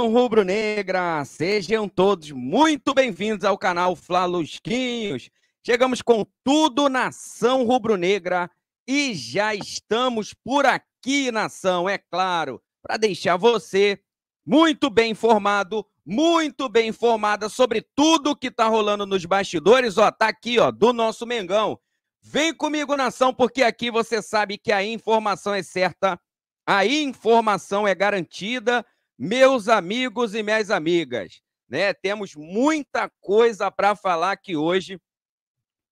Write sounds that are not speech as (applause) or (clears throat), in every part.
Nação Rubro-Negra, sejam todos muito bem-vindos ao canal Lusquinhos. Chegamos com tudo Nação Rubro-Negra e já estamos por aqui, Nação, é claro, para deixar você muito bem informado, muito bem informada sobre tudo que está rolando nos bastidores, ó, tá aqui, ó, do nosso Mengão. Vem comigo, Nação, porque aqui você sabe que a informação é certa, a informação é garantida. Meus amigos e minhas amigas, né? Temos muita coisa para falar aqui hoje,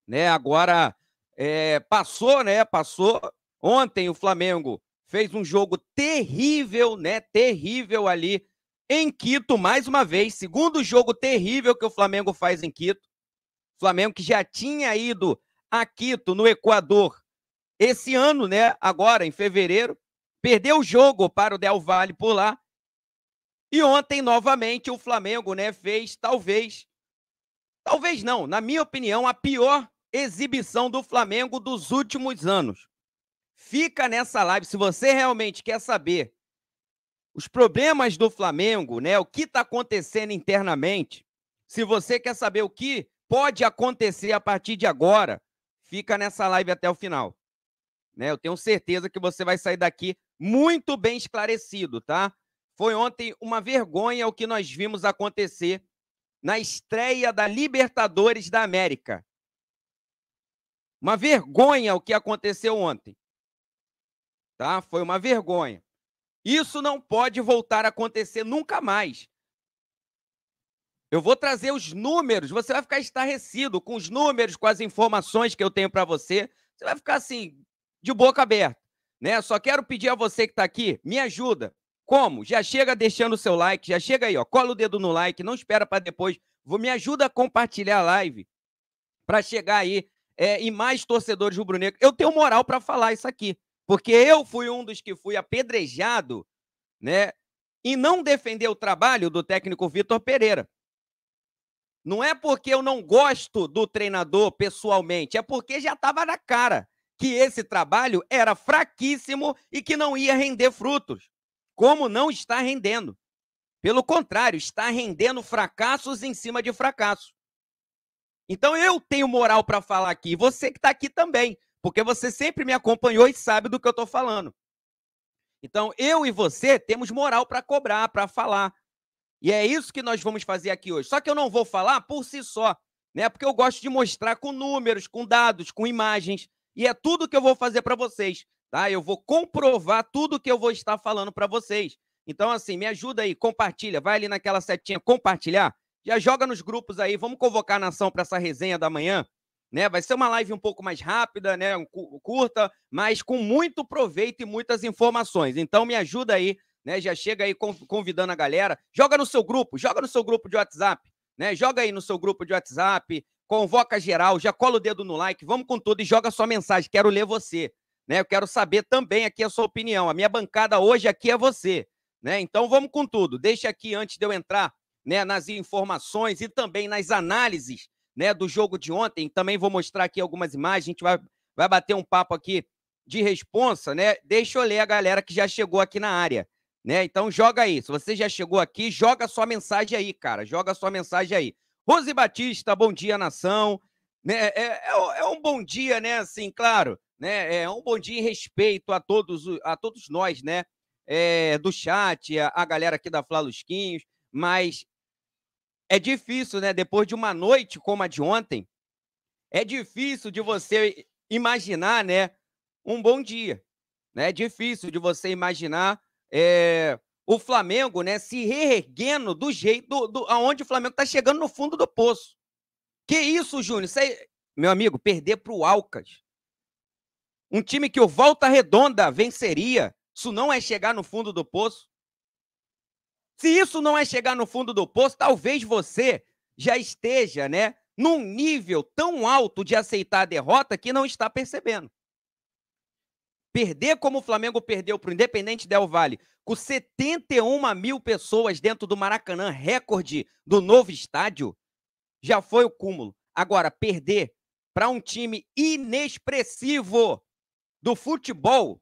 né? Agora é, passou, né? Passou. Ontem o Flamengo fez um jogo terrível, né? Terrível ali em Quito, mais uma vez. Segundo jogo terrível que o Flamengo faz em Quito. Flamengo que já tinha ido a Quito, no Equador, esse ano, né? Agora, em fevereiro. Perdeu o jogo para o Del Valle por lá e ontem, novamente, o Flamengo né, fez talvez, talvez não, na minha opinião, a pior exibição do Flamengo dos últimos anos. Fica nessa live. Se você realmente quer saber os problemas do Flamengo, né, o que está acontecendo internamente, se você quer saber o que pode acontecer a partir de agora, fica nessa live até o final. Né? Eu tenho certeza que você vai sair daqui muito bem esclarecido, tá? Foi ontem uma vergonha o que nós vimos acontecer na estreia da Libertadores da América. Uma vergonha o que aconteceu ontem. Tá? Foi uma vergonha. Isso não pode voltar a acontecer nunca mais. Eu vou trazer os números, você vai ficar estarrecido com os números, com as informações que eu tenho para você. Você vai ficar assim, de boca aberta, né? Só quero pedir a você que está aqui, me ajuda. Como? Já chega deixando o seu like, já chega aí, ó, cola o dedo no like, não espera para depois. Me ajuda a compartilhar a live para chegar aí é, e mais torcedores rubro-negros. Eu tenho moral para falar isso aqui, porque eu fui um dos que fui apedrejado, né, e não defender o trabalho do técnico Vitor Pereira. Não é porque eu não gosto do treinador pessoalmente, é porque já estava na cara que esse trabalho era fraquíssimo e que não ia render frutos como não está rendendo. Pelo contrário, está rendendo fracassos em cima de fracasso. Então eu tenho moral para falar aqui, você que está aqui também, porque você sempre me acompanhou e sabe do que eu estou falando. Então eu e você temos moral para cobrar, para falar. E é isso que nós vamos fazer aqui hoje. Só que eu não vou falar por si só, né? Porque eu gosto de mostrar com números, com dados, com imagens. E é tudo que eu vou fazer para vocês tá? Eu vou comprovar tudo que eu vou estar falando para vocês. Então, assim, me ajuda aí, compartilha, vai ali naquela setinha compartilhar, já joga nos grupos aí, vamos convocar a nação para essa resenha da manhã, né? Vai ser uma live um pouco mais rápida, né? Curta, mas com muito proveito e muitas informações. Então, me ajuda aí, né? Já chega aí convidando a galera, joga no seu grupo, joga no seu grupo de WhatsApp, né? Joga aí no seu grupo de WhatsApp, convoca geral, já cola o dedo no like, vamos com tudo e joga sua mensagem, quero ler você. Né? Eu quero saber também aqui a sua opinião. A minha bancada hoje aqui é você. Né? Então vamos com tudo. Deixa aqui, antes de eu entrar né, nas informações e também nas análises né, do jogo de ontem, também vou mostrar aqui algumas imagens. A gente vai, vai bater um papo aqui de responsa. Né? Deixa eu ler a galera que já chegou aqui na área. Né? Então joga aí. Se você já chegou aqui, joga sua mensagem aí, cara. Joga sua mensagem aí. Rose Batista, bom dia, nação. Né? É, é, é um bom dia, né? Assim, claro né? É um bom dia e respeito a todos, a todos nós, né? É, do chat, a, a, galera aqui da Flalusquinhos, mas é difícil, né? Depois de uma noite como a de ontem, é difícil de você imaginar, né? Um bom dia, né? É difícil de você imaginar é, o Flamengo, né? Se reerguendo do jeito, do, do, aonde o Flamengo está chegando no fundo do poço. Que isso, Júnior? Isso aí, meu amigo, perder para o Alcas um time que o Volta Redonda venceria. Isso não é chegar no fundo do poço. Se isso não é chegar no fundo do poço, talvez você já esteja, né, num nível tão alto de aceitar a derrota que não está percebendo. Perder como o Flamengo perdeu para o Independente Del Vale, com 71 mil pessoas dentro do Maracanã, recorde do novo estádio, já foi o cúmulo. Agora, perder para um time inexpressivo do futebol,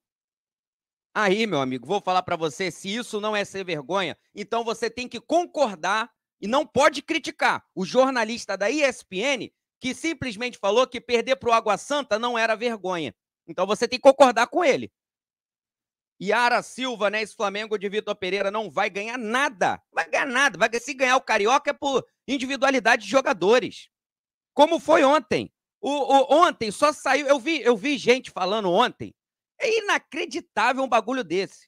aí, meu amigo, vou falar para você, se isso não é ser vergonha, então você tem que concordar e não pode criticar o jornalista da ESPN que simplesmente falou que perder para o Água Santa não era vergonha. Então você tem que concordar com ele. Yara Silva, né? Esse Flamengo de Vitor Pereira não vai ganhar nada. Vai ganhar nada. Vai, se ganhar o Carioca é por individualidade de jogadores. Como foi ontem. O, o, ontem só saiu. Eu vi, eu vi gente falando ontem. É inacreditável um bagulho desse.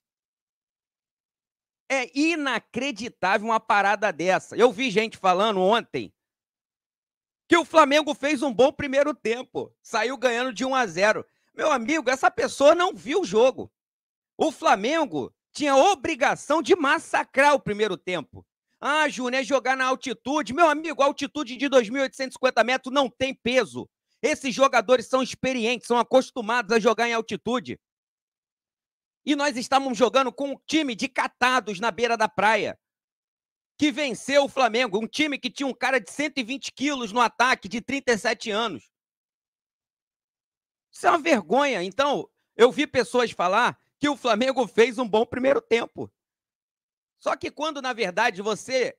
É inacreditável uma parada dessa. Eu vi gente falando ontem que o Flamengo fez um bom primeiro tempo. Saiu ganhando de 1 a 0. Meu amigo, essa pessoa não viu o jogo. O Flamengo tinha obrigação de massacrar o primeiro tempo. Ah, Júnior, é jogar na altitude. Meu amigo, altitude de 2.850 metros não tem peso. Esses jogadores são experientes, são acostumados a jogar em altitude. E nós estávamos jogando com um time de catados na beira da praia, que venceu o Flamengo. Um time que tinha um cara de 120 quilos no ataque, de 37 anos. Isso é uma vergonha. Então, eu vi pessoas falar que o Flamengo fez um bom primeiro tempo. Só que quando, na verdade, você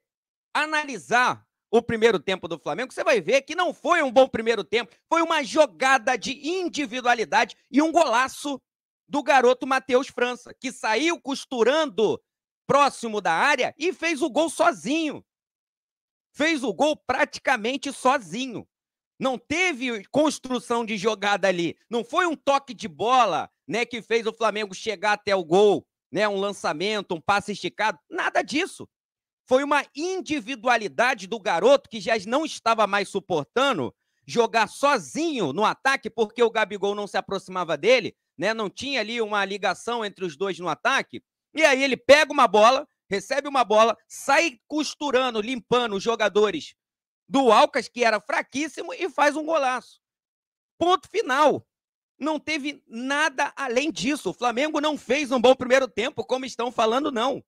analisar o primeiro tempo do Flamengo, você vai ver que não foi um bom primeiro tempo, foi uma jogada de individualidade e um golaço do garoto Matheus França, que saiu costurando próximo da área e fez o gol sozinho. Fez o gol praticamente sozinho. Não teve construção de jogada ali. Não foi um toque de bola, né, que fez o Flamengo chegar até o gol, né, um lançamento, um passe esticado, nada disso. Foi uma individualidade do garoto que já não estava mais suportando jogar sozinho no ataque, porque o Gabigol não se aproximava dele, né? Não tinha ali uma ligação entre os dois no ataque. E aí ele pega uma bola, recebe uma bola, sai costurando, limpando os jogadores do Alcas, que era fraquíssimo, e faz um golaço. Ponto final. Não teve nada além disso. O Flamengo não fez um bom primeiro tempo, como estão falando, não.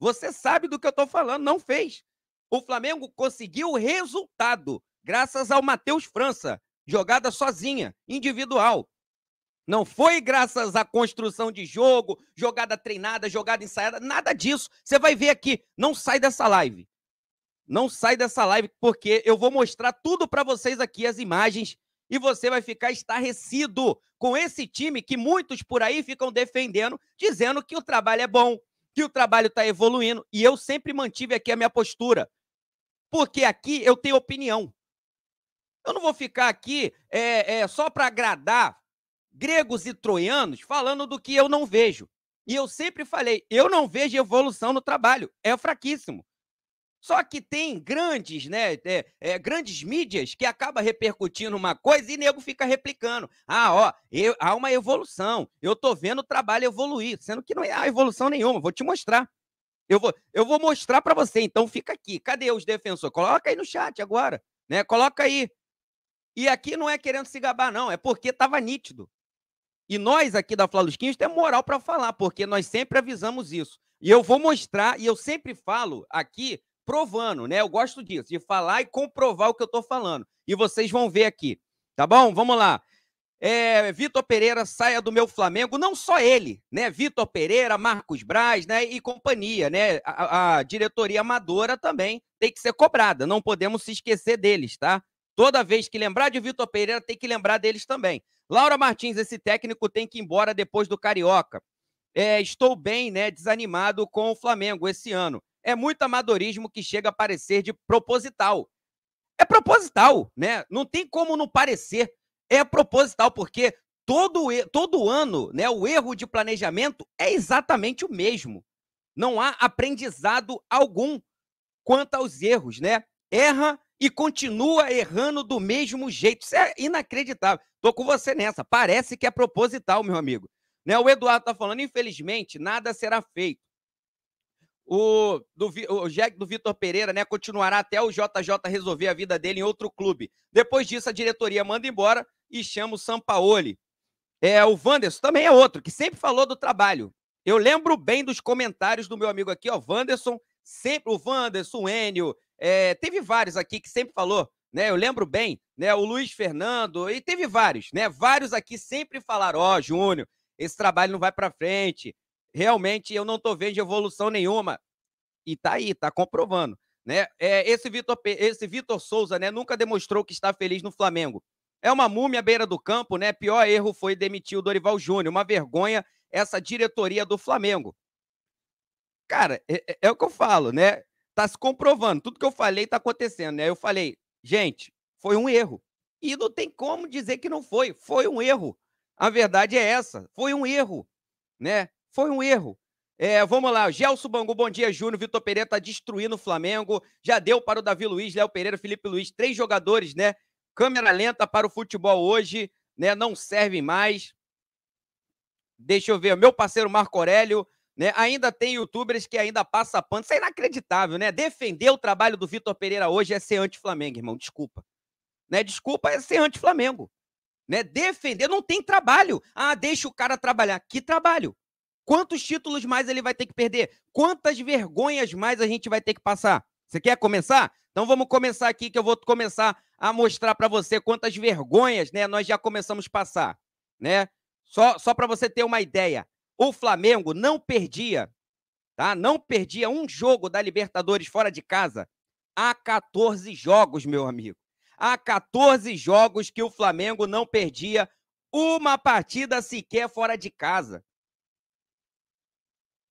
Você sabe do que eu estou falando, não fez. O Flamengo conseguiu o resultado graças ao Matheus França, jogada sozinha, individual. Não foi graças à construção de jogo, jogada treinada, jogada ensaiada, nada disso. Você vai ver aqui, não sai dessa live. Não sai dessa live porque eu vou mostrar tudo para vocês aqui as imagens e você vai ficar estarrecido com esse time que muitos por aí ficam defendendo, dizendo que o trabalho é bom, que o trabalho está evoluindo e eu sempre mantive aqui a minha postura, porque aqui eu tenho opinião. Eu não vou ficar aqui é, é só para agradar gregos e troianos falando do que eu não vejo. E eu sempre falei, eu não vejo evolução no trabalho, é fraquíssimo. Só que tem grandes, né, é, é, grandes mídias que acaba repercutindo uma coisa e nego fica replicando. Ah, ó, eu, há uma evolução. Eu tô vendo o trabalho evoluir, sendo que não é evolução nenhuma. Vou te mostrar. Eu vou, eu vou mostrar para você. Então fica aqui. Cadê os defensores? Coloca aí no chat agora, né? Coloca aí. E aqui não é querendo se gabar não, é porque estava nítido. E nós aqui da Flalusquinhos temos moral para falar, porque nós sempre avisamos isso. E eu vou mostrar, e eu sempre falo aqui provando, né? Eu gosto disso, de falar e comprovar o que eu estou falando. E vocês vão ver aqui, tá bom? Vamos lá. É, Vitor Pereira saia do meu Flamengo, não só ele, né? Vitor Pereira, Marcos Braz, né? E companhia, né? A, a, diretoria amadora também tem que ser cobrada, não podemos se esquecer deles, tá? Toda vez que lembrar de Vitor Pereira, tem que lembrar deles também. Laura Martins, esse técnico tem que ir embora depois do Carioca. É, estou bem, né? Desanimado com o Flamengo esse ano é muito amadorismo que chega a parecer de proposital. É proposital, né? Não tem como não parecer. É proposital, porque todo, todo ano né, o erro de planejamento é exatamente o mesmo. Não há aprendizado algum quanto aos erros, né? Erra e continua errando do mesmo jeito. Isso é inacreditável. Tô com você nessa. Parece que é proposital, meu amigo. Né? O Eduardo tá falando, infelizmente, nada será feito. O, do, o Jack do Vitor Pereira né, continuará até o JJ resolver a vida dele em outro clube. Depois disso, a diretoria manda embora e chama o Sampaoli. É, o Wanderson também é outro, que sempre falou do trabalho. Eu lembro bem dos comentários do meu amigo aqui, ó, Wanderson, sempre o Wanderson, o Enio, é, teve vários aqui que sempre falou, né? Eu lembro bem, né? O Luiz Fernando, e teve vários, né? Vários aqui sempre falaram, ó, oh, Júnior, esse trabalho não vai para frente, realmente eu não estou vendo evolução nenhuma. E tá aí, tá comprovando. Né? É, esse, Vitor, esse Vitor Souza né, nunca demonstrou que está feliz no Flamengo. É uma múmia à beira do campo, né? Pior erro foi demitir o Dorival Júnior. Uma vergonha essa diretoria do Flamengo. Cara, é, é, é o que eu falo, né? Tá se comprovando. Tudo que eu falei tá acontecendo, né? Eu falei, gente, foi um erro. E não tem como dizer que não foi. Foi um erro. A verdade é essa. Foi um erro, né? Foi um erro. É, vamos lá, Gelson Bangu, bom dia, Júnior. Vitor Pereira tá destruindo o Flamengo. Já deu para o Davi Luiz, Léo Pereira, Felipe Luiz. Três jogadores, né? Câmera lenta para o futebol hoje, né? Não servem mais. Deixa eu ver, meu parceiro Marco Aurélio, né? Ainda tem youtubers que ainda passa pano. Isso é inacreditável, né? Defender o trabalho do Vitor Pereira hoje é ser anti-Flamengo, irmão. Desculpa. Né? Desculpa é ser anti-Flamengo. Né? Defender não tem trabalho. Ah, deixa o cara trabalhar. Que trabalho? Quantos títulos mais ele vai ter que perder? Quantas vergonhas mais a gente vai ter que passar? Você quer começar? Então vamos começar aqui que eu vou começar a mostrar para você quantas vergonhas, né, nós já começamos a passar, né? Só só para você ter uma ideia. O Flamengo não perdia, tá? Não perdia um jogo da Libertadores fora de casa há 14 jogos, meu amigo. Há 14 jogos que o Flamengo não perdia uma partida sequer fora de casa.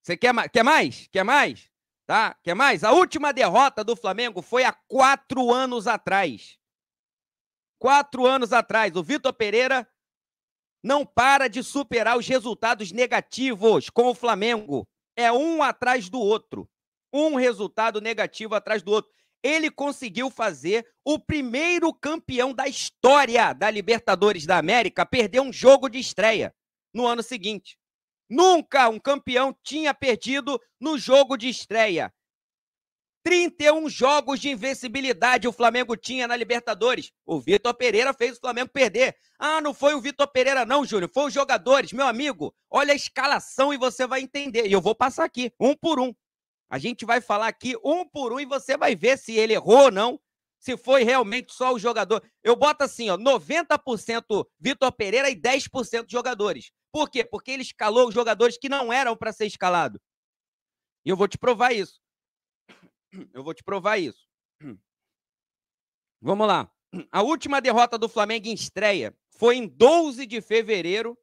Você quer, ma quer mais? Quer mais? Tá? Quer mais? A última derrota do Flamengo foi há quatro anos atrás. Quatro anos atrás. O Vitor Pereira não para de superar os resultados negativos com o Flamengo. É um atrás do outro. Um resultado negativo atrás do outro. Ele conseguiu fazer o primeiro campeão da história da Libertadores da América perder um jogo de estreia no ano seguinte. Nunca um campeão tinha perdido no jogo de estreia. 31 jogos de invencibilidade o Flamengo tinha na Libertadores. O Vitor Pereira fez o Flamengo perder. Ah, não foi o Vitor Pereira, não, Júnior. Foi os jogadores, meu amigo. Olha a escalação e você vai entender. E eu vou passar aqui, um por um. A gente vai falar aqui um por um e você vai ver se ele errou ou não, se foi realmente só o jogador. Eu boto assim, ó, 90% Vitor Pereira e 10% jogadores. Por quê? Porque ele escalou jogadores que não eram para ser escalado. E eu vou te provar isso. Eu vou te provar isso. Vamos lá. A última derrota do Flamengo em estreia foi em 12 de fevereiro,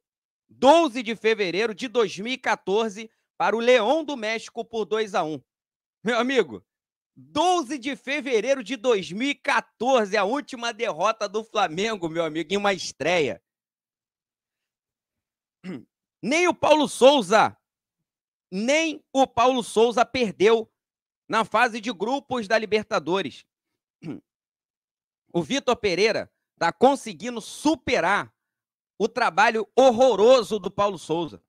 12 de fevereiro de 2014 para o Leão do México por 2 a 1. Meu amigo, 12 de fevereiro de 2014, a última derrota do Flamengo, meu amigo, em uma estreia. Nem o Paulo Souza, nem o Paulo Souza perdeu na fase de grupos da Libertadores. O Vitor Pereira está conseguindo superar o trabalho horroroso do Paulo Souza.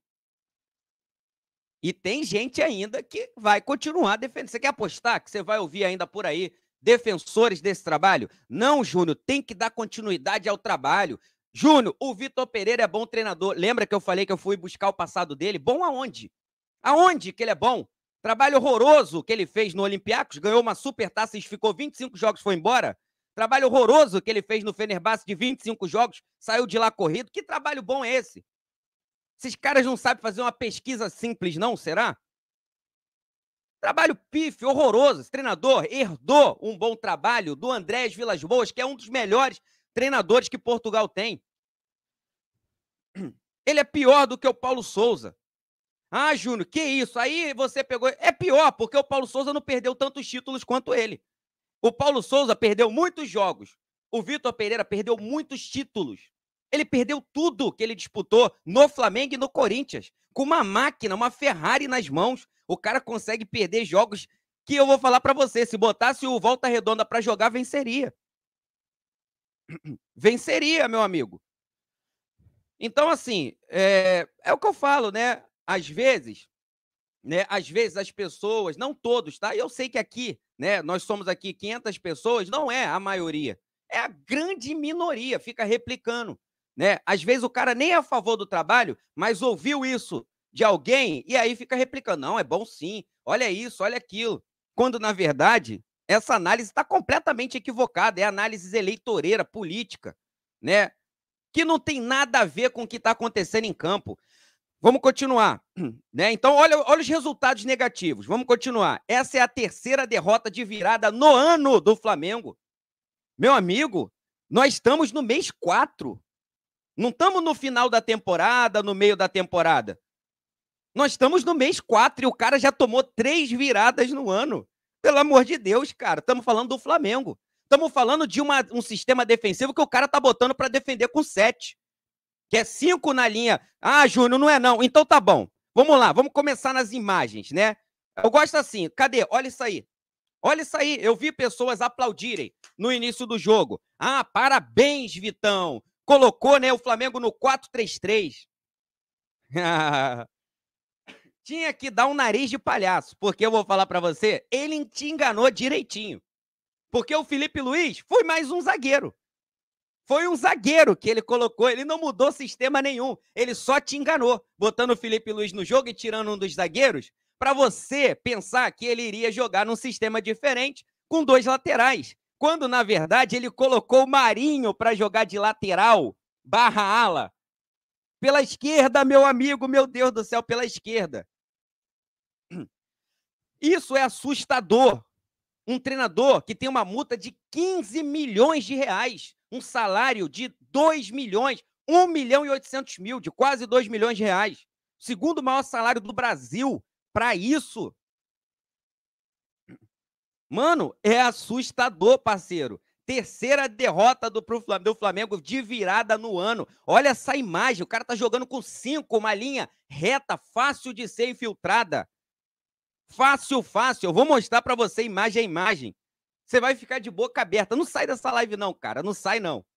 E tem gente ainda que vai continuar defendendo. Você quer apostar que você vai ouvir ainda por aí defensores desse trabalho? Não, Júnior, tem que dar continuidade ao trabalho. Júnior, o Vitor Pereira é bom treinador. Lembra que eu falei que eu fui buscar o passado dele? Bom aonde? Aonde que ele é bom? Trabalho horroroso que ele fez no Olympiacos, ganhou uma super taça e ficou 25 jogos, foi embora. Trabalho horroroso que ele fez no Fenerbahçe de 25 jogos, saiu de lá corrido. Que trabalho bom é esse? Esses caras não sabem fazer uma pesquisa simples, não, será? Trabalho pife, horroroso. Esse treinador herdou um bom trabalho do Andrés Vilas Boas, que é um dos melhores treinadores que Portugal tem. Ele é pior do que o Paulo Souza. Ah, Júnior, que isso? Aí você pegou. É pior, porque o Paulo Souza não perdeu tantos títulos quanto ele. O Paulo Souza perdeu muitos jogos. O Vitor Pereira perdeu muitos títulos. Ele perdeu tudo que ele disputou no Flamengo e no Corinthians. Com uma máquina, uma Ferrari nas mãos, o cara consegue perder jogos que eu vou falar para você. Se botasse o Volta Redonda para jogar, venceria venceria, meu amigo. Então, assim, é, é o que eu falo, né? Às vezes, né? Às vezes as pessoas, não todos, tá? Eu sei que aqui, né? Nós somos aqui 500 pessoas, não é a maioria, é a grande minoria, fica replicando, né? Às vezes o cara nem é a favor do trabalho, mas ouviu isso de alguém e aí fica replicando, não, é bom sim, olha isso, olha aquilo. Quando na verdade essa análise está completamente equivocada, é análise eleitoreira, política, né? Que não tem nada a ver com o que está acontecendo em campo. Vamos continuar, (clears throat) né? Então, olha, olha os resultados negativos. Vamos continuar. Essa é a terceira derrota de virada no ano do Flamengo. Meu amigo, nós estamos no mês 4. Não estamos no final da temporada, no meio da temporada. Nós estamos no mês 4 e o cara já tomou três viradas no ano. Pelo amor de Deus, cara. Estamos falando do Flamengo. Estamos falando de uma, um sistema defensivo que o cara tá botando para defender com sete. Que é cinco na linha. Ah, Júnior, não é não. Então tá bom. Vamos lá, vamos começar nas imagens, né? Eu gosto assim. Cadê? Olha isso aí. Olha isso aí. Eu vi pessoas aplaudirem no início do jogo. Ah, parabéns, Vitão. Colocou, né, o Flamengo no 4-3-3. (laughs) tinha que dar um nariz de palhaço, porque eu vou falar para você, ele te enganou direitinho. Porque o Felipe Luiz foi mais um zagueiro. Foi um zagueiro que ele colocou, ele não mudou sistema nenhum, ele só te enganou, botando o Felipe Luiz no jogo e tirando um dos zagueiros, para você pensar que ele iria jogar num sistema diferente com dois laterais, quando na verdade ele colocou o Marinho para jogar de lateral barra ala. Pela esquerda, meu amigo, meu Deus do céu, pela esquerda. Isso é assustador. Um treinador que tem uma multa de 15 milhões de reais, um salário de 2 milhões, 1 milhão e 800 mil, de quase 2 milhões de reais. Segundo maior salário do Brasil para isso. Mano, é assustador, parceiro. Terceira derrota do Flamengo de virada no ano. Olha essa imagem. O cara tá jogando com cinco, uma linha reta, fácil de ser infiltrada. Fácil, fácil. Eu vou mostrar para você imagem a imagem. Você vai ficar de boca aberta. Não sai dessa live não, cara. Não sai não. (clears throat)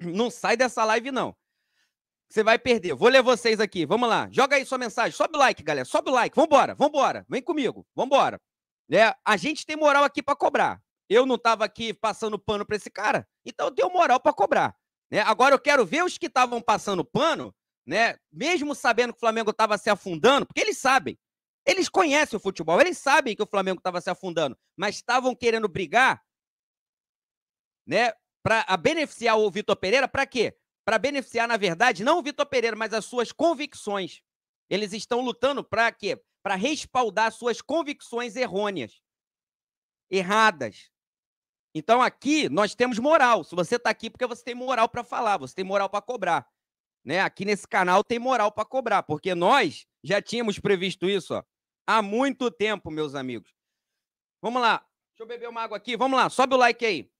Não sai dessa live não. Você vai perder. Vou ler vocês aqui. Vamos lá. Joga aí sua mensagem. Sobe o like, galera. Sobe o like. Vambora, vambora. Vem comigo. Vambora. É, a gente tem moral aqui para cobrar. Eu não estava aqui passando pano para esse cara, então eu tenho moral para cobrar. Né? Agora eu quero ver os que estavam passando pano, né? mesmo sabendo que o Flamengo estava se afundando, porque eles sabem. Eles conhecem o futebol, eles sabem que o Flamengo estava se afundando, mas estavam querendo brigar, né, para beneficiar o Vitor Pereira, para quê? Para beneficiar, na verdade, não o Vitor Pereira, mas as suas convicções. Eles estão lutando para quê? Para respaldar suas convicções errôneas, erradas. Então aqui nós temos moral. Se você está aqui é porque você tem moral para falar, você tem moral para cobrar, né? Aqui nesse canal tem moral para cobrar, porque nós já tínhamos previsto isso, ó há muito tempo, meus amigos. Vamos lá. Deixa eu beber uma água aqui. Vamos lá, sobe o like aí.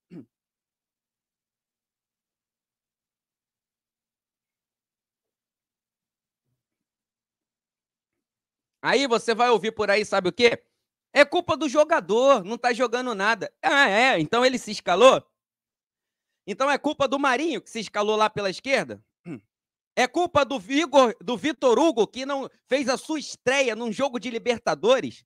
Aí você vai ouvir por aí, sabe o quê? É culpa do jogador, não tá jogando nada. Ah, é, então ele se escalou? Então é culpa do Marinho que se escalou lá pela esquerda? É culpa do Vigor, do Vitor Hugo que não fez a sua estreia num jogo de Libertadores?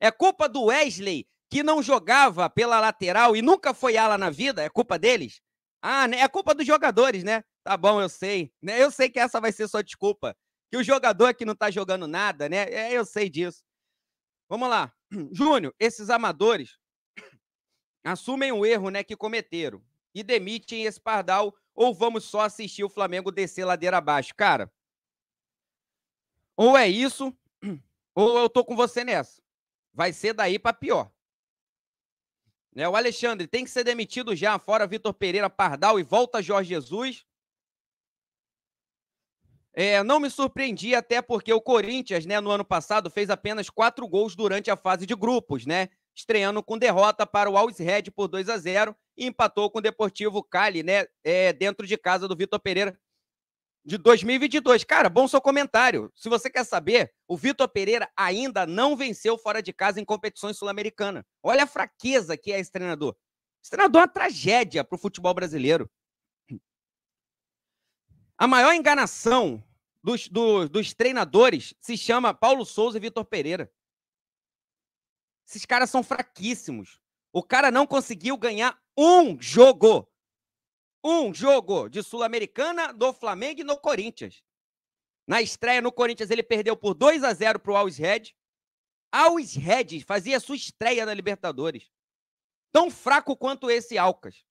É culpa do Wesley que não jogava pela lateral e nunca foi ala na vida? É culpa deles? Ah, né? é culpa dos jogadores, né? Tá bom, eu sei. Né? Eu sei que essa vai ser sua desculpa. Que o jogador que não tá jogando nada, né? É, eu sei disso. Vamos lá. (clears throat) Júnior, esses amadores (clears throat) assumem o erro né, que cometeram e demitem esse pardal ou vamos só assistir o Flamengo descer ladeira abaixo? Cara, ou é isso, (clears throat) ou eu tô com você nessa. Vai ser daí para pior. Né? O Alexandre tem que ser demitido já, fora Vitor Pereira Pardal e volta Jorge Jesus. É, não me surpreendi até porque o Corinthians, né, no ano passado, fez apenas quatro gols durante a fase de grupos, né? Estreando com derrota para o Alves Red por 2 a 0 e empatou com o Deportivo Cali, né? É, dentro de casa do Vitor Pereira de 2022. Cara, bom seu comentário. Se você quer saber, o Vitor Pereira ainda não venceu fora de casa em competições sul-americanas. Olha a fraqueza que é esse treinador. Esse treinador é uma tragédia para o futebol brasileiro. A maior enganação dos, dos treinadores se chama Paulo Souza e Vitor Pereira. Esses caras são fraquíssimos. O cara não conseguiu ganhar um jogo. Um jogo de Sul-Americana, do Flamengo e no Corinthians. Na estreia no Corinthians, ele perdeu por 2 a 0 para o Alves Red. Alves Red fazia sua estreia na Libertadores. Tão fraco quanto esse Alcas.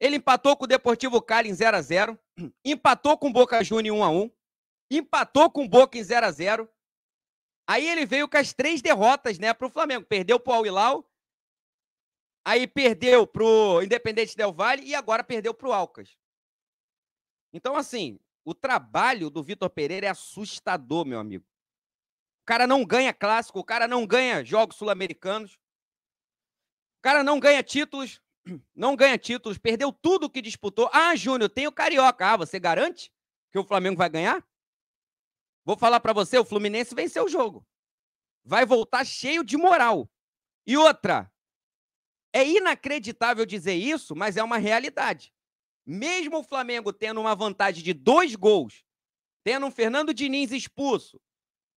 Ele empatou com o Deportivo Cali em 0 a 0 empatou com o Boca Juniors 1 x 1 empatou com o Boca em 0 a 0 Aí ele veio com as três derrotas, né, para o Flamengo. Perdeu para o Al-Hilal, aí perdeu para o Independente Del Valle e agora perdeu para o Alcas. Então, assim, o trabalho do Vitor Pereira é assustador, meu amigo. O cara não ganha clássico, o cara não ganha jogos sul-americanos, o cara não ganha títulos, (clears throat) não ganha títulos, perdeu tudo que disputou. Ah, Júnior, tem o Carioca. Ah, você garante que o Flamengo vai ganhar? Vou falar para você, o Fluminense venceu o jogo. Vai voltar cheio de moral. E outra, é inacreditável dizer isso, mas é uma realidade. Mesmo o Flamengo tendo uma vantagem de dois gols, tendo um Fernando Diniz expulso,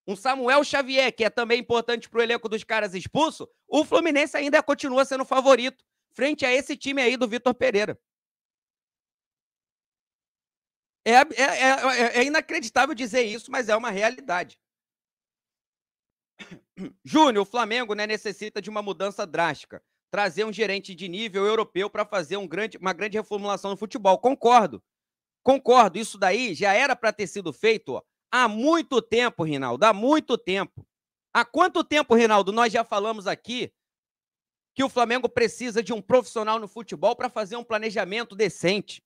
um Samuel Xavier, que é também importante para o elenco dos caras expulso, o Fluminense ainda continua sendo favorito frente a esse time aí do Vitor Pereira. É, é, é, é, é inacreditável dizer isso, mas é uma realidade. (coughs) Júnior, o Flamengo né, necessita de uma mudança drástica. Trazer um gerente de nível europeu para fazer um grande, uma grande reformulação no futebol. Concordo. Concordo. Isso daí já era para ter sido feito ó, há muito tempo, Rinaldo. Há muito tempo. Há quanto tempo, Rinaldo, nós já falamos aqui que o Flamengo precisa de um profissional no futebol para fazer um planejamento decente?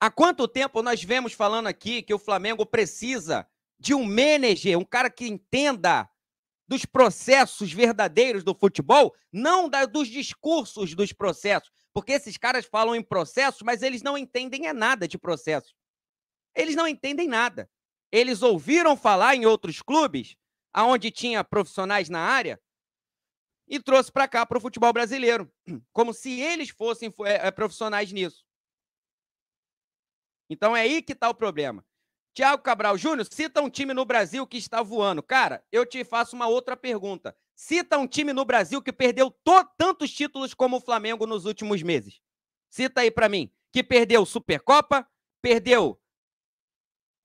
Há quanto tempo nós vemos falando aqui que o Flamengo precisa de um manager, um cara que entenda dos processos verdadeiros do futebol, não da, dos discursos dos processos, porque esses caras falam em processos, mas eles não entendem é nada de processos. Eles não entendem nada. Eles ouviram falar em outros clubes, aonde tinha profissionais na área, e trouxe para cá para o futebol brasileiro, como se eles fossem é, é, profissionais nisso. Então é aí que está o problema. Tiago Cabral Júnior, cita um time no Brasil que está voando. Cara, eu te faço uma outra pergunta. Cita um time no Brasil que perdeu tantos títulos como o Flamengo nos últimos meses. Cita aí para mim. Que perdeu Supercopa, perdeu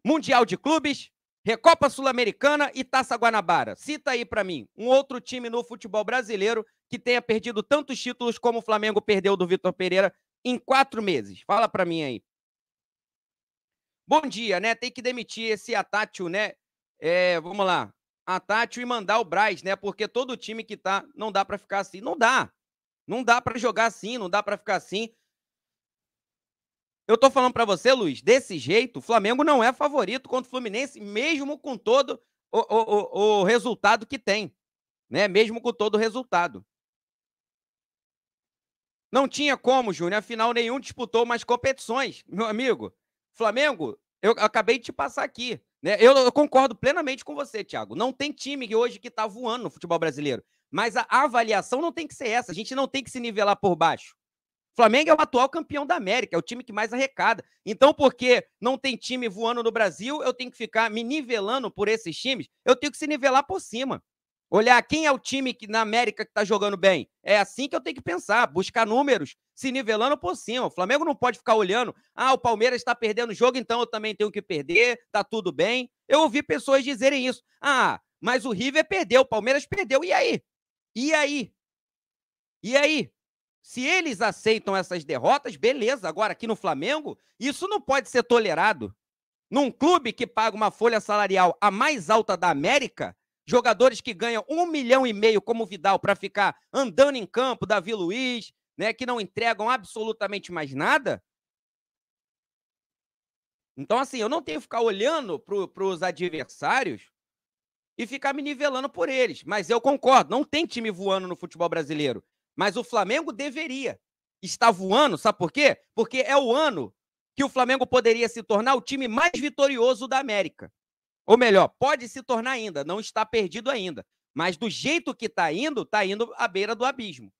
Mundial de Clubes, Recopa Sul-Americana e Taça Guanabara. Cita aí para mim um outro time no futebol brasileiro que tenha perdido tantos títulos como o Flamengo perdeu do Vitor Pereira em quatro meses. Fala para mim aí. Bom dia, né? Tem que demitir esse Atátil, né? É, vamos lá. Atátil e mandar o Braz, né? Porque todo time que tá, não dá para ficar assim. Não dá. Não dá para jogar assim, não dá para ficar assim. Eu tô falando para você, Luiz, desse jeito, o Flamengo não é favorito contra o Fluminense, mesmo com todo o, o, o, o resultado que tem, né? Mesmo com todo o resultado. Não tinha como, Júnior, afinal nenhum disputou mais competições, meu amigo. Flamengo eu acabei de te passar aqui. Né? Eu, eu concordo plenamente com você, Thiago. Não tem time hoje que está voando no futebol brasileiro. Mas a avaliação não tem que ser essa. A gente não tem que se nivelar por baixo. Flamengo é o atual campeão da América, é o time que mais arrecada. Então, porque não tem time voando no Brasil, eu tenho que ficar me nivelando por esses times, eu tenho que se nivelar por cima. Olhar quem é o time que na América que está jogando bem. É assim que eu tenho que pensar, buscar números se nivelando por cima. O Flamengo não pode ficar olhando, ah, o Palmeiras está perdendo o jogo, então eu também tenho que perder, tá tudo bem. Eu ouvi pessoas dizerem isso. Ah, mas o River perdeu, o Palmeiras perdeu. E aí? E aí? E aí? Se eles aceitam essas derrotas, beleza. Agora, aqui no Flamengo, isso não pode ser tolerado. Num clube que paga uma folha salarial a mais alta da América, jogadores que ganham um milhão e meio, como o Vidal, para ficar andando em campo, Davi Luiz, né, que não entregam absolutamente mais nada. Então, assim, eu não tenho que ficar olhando para os adversários e ficar me nivelando por eles. Mas eu concordo, não tem time voando no futebol brasileiro. Mas o Flamengo deveria estar voando, sabe por quê? Porque é o ano que o Flamengo poderia se tornar o time mais vitorioso da América. Ou melhor, pode se tornar ainda, não está perdido ainda. Mas do jeito que está indo, está indo à beira do abismo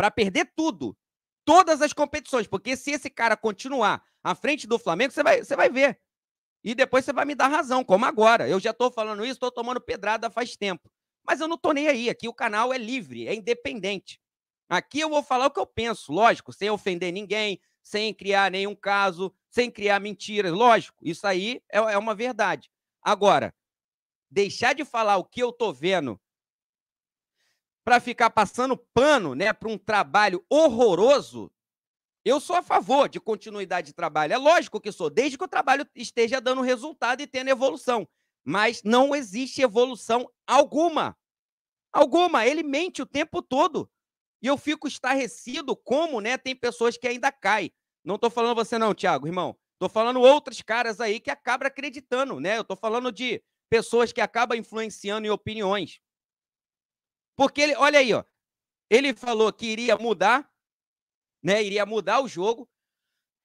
para perder tudo, todas as competições, porque se esse cara continuar à frente do Flamengo, você vai, você vai ver. E depois você vai me dar razão, como agora. Eu já estou falando isso, estou tomando pedrada faz tempo. Mas eu não tô nem aí. Aqui o canal é livre, é independente. Aqui eu vou falar o que eu penso, lógico, sem ofender ninguém, sem criar nenhum caso, sem criar mentiras. Lógico, isso aí é, é uma verdade. Agora, deixar de falar o que eu estou vendo para ficar passando pano né, para um trabalho horroroso, eu sou a favor de continuidade de trabalho. É lógico que sou, desde que o trabalho esteja dando resultado e tendo evolução. Mas não existe evolução alguma. Alguma. Ele mente o tempo todo. E eu fico estarrecido como né, tem pessoas que ainda caem. Não estou falando você não, Tiago, irmão. Estou falando outros caras aí que acabam acreditando, né? Eu estou falando de pessoas que acabam influenciando em opiniões. Porque ele, olha aí, ó, ele falou que iria mudar, né? Iria mudar o jogo,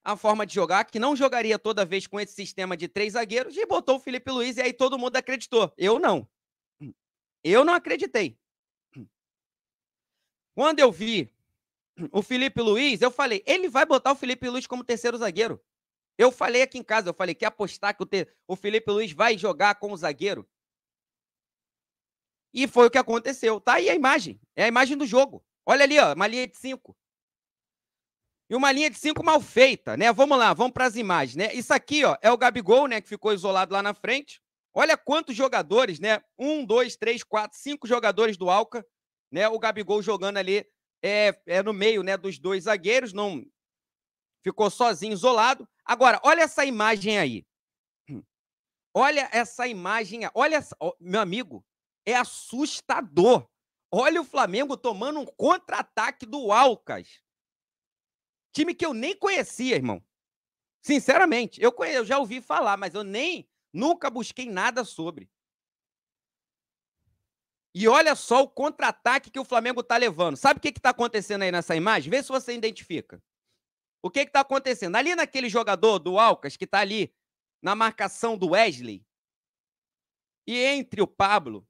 a forma de jogar, que não jogaria toda vez com esse sistema de três zagueiros, e botou o Felipe Luiz, e aí todo mundo acreditou. Eu não. Eu não acreditei. Quando eu vi o Felipe Luiz, eu falei, ele vai botar o Felipe Luiz como terceiro zagueiro. Eu falei aqui em casa, eu falei que apostar que o, te... o Felipe Luiz vai jogar como zagueiro. E foi o que aconteceu. Tá aí a imagem. É a imagem do jogo. Olha ali, ó, uma linha de cinco. E uma linha de cinco mal feita, né? Vamos lá, vamos para as imagens, né? Isso aqui, ó, é o Gabigol, né, que ficou isolado lá na frente. Olha quantos jogadores, né? Um, dois, três, quatro, cinco jogadores do Alca, né? O Gabigol jogando ali é, é no meio, né, dos dois zagueiros, não ficou sozinho, isolado. Agora, olha essa imagem aí. Olha essa imagem, olha, essa... meu amigo, é assustador. Olha o Flamengo tomando um contra-ataque do Alcas. Time que eu nem conhecia, irmão. Sinceramente, eu, conhe... eu já ouvi falar, mas eu nem nunca busquei nada sobre. E olha só o contra-ataque que o Flamengo está levando. Sabe o que está acontecendo aí nessa imagem? Vê se você identifica. O que está acontecendo? Ali naquele jogador do Alcas, que está ali na marcação do Wesley, e entre o Pablo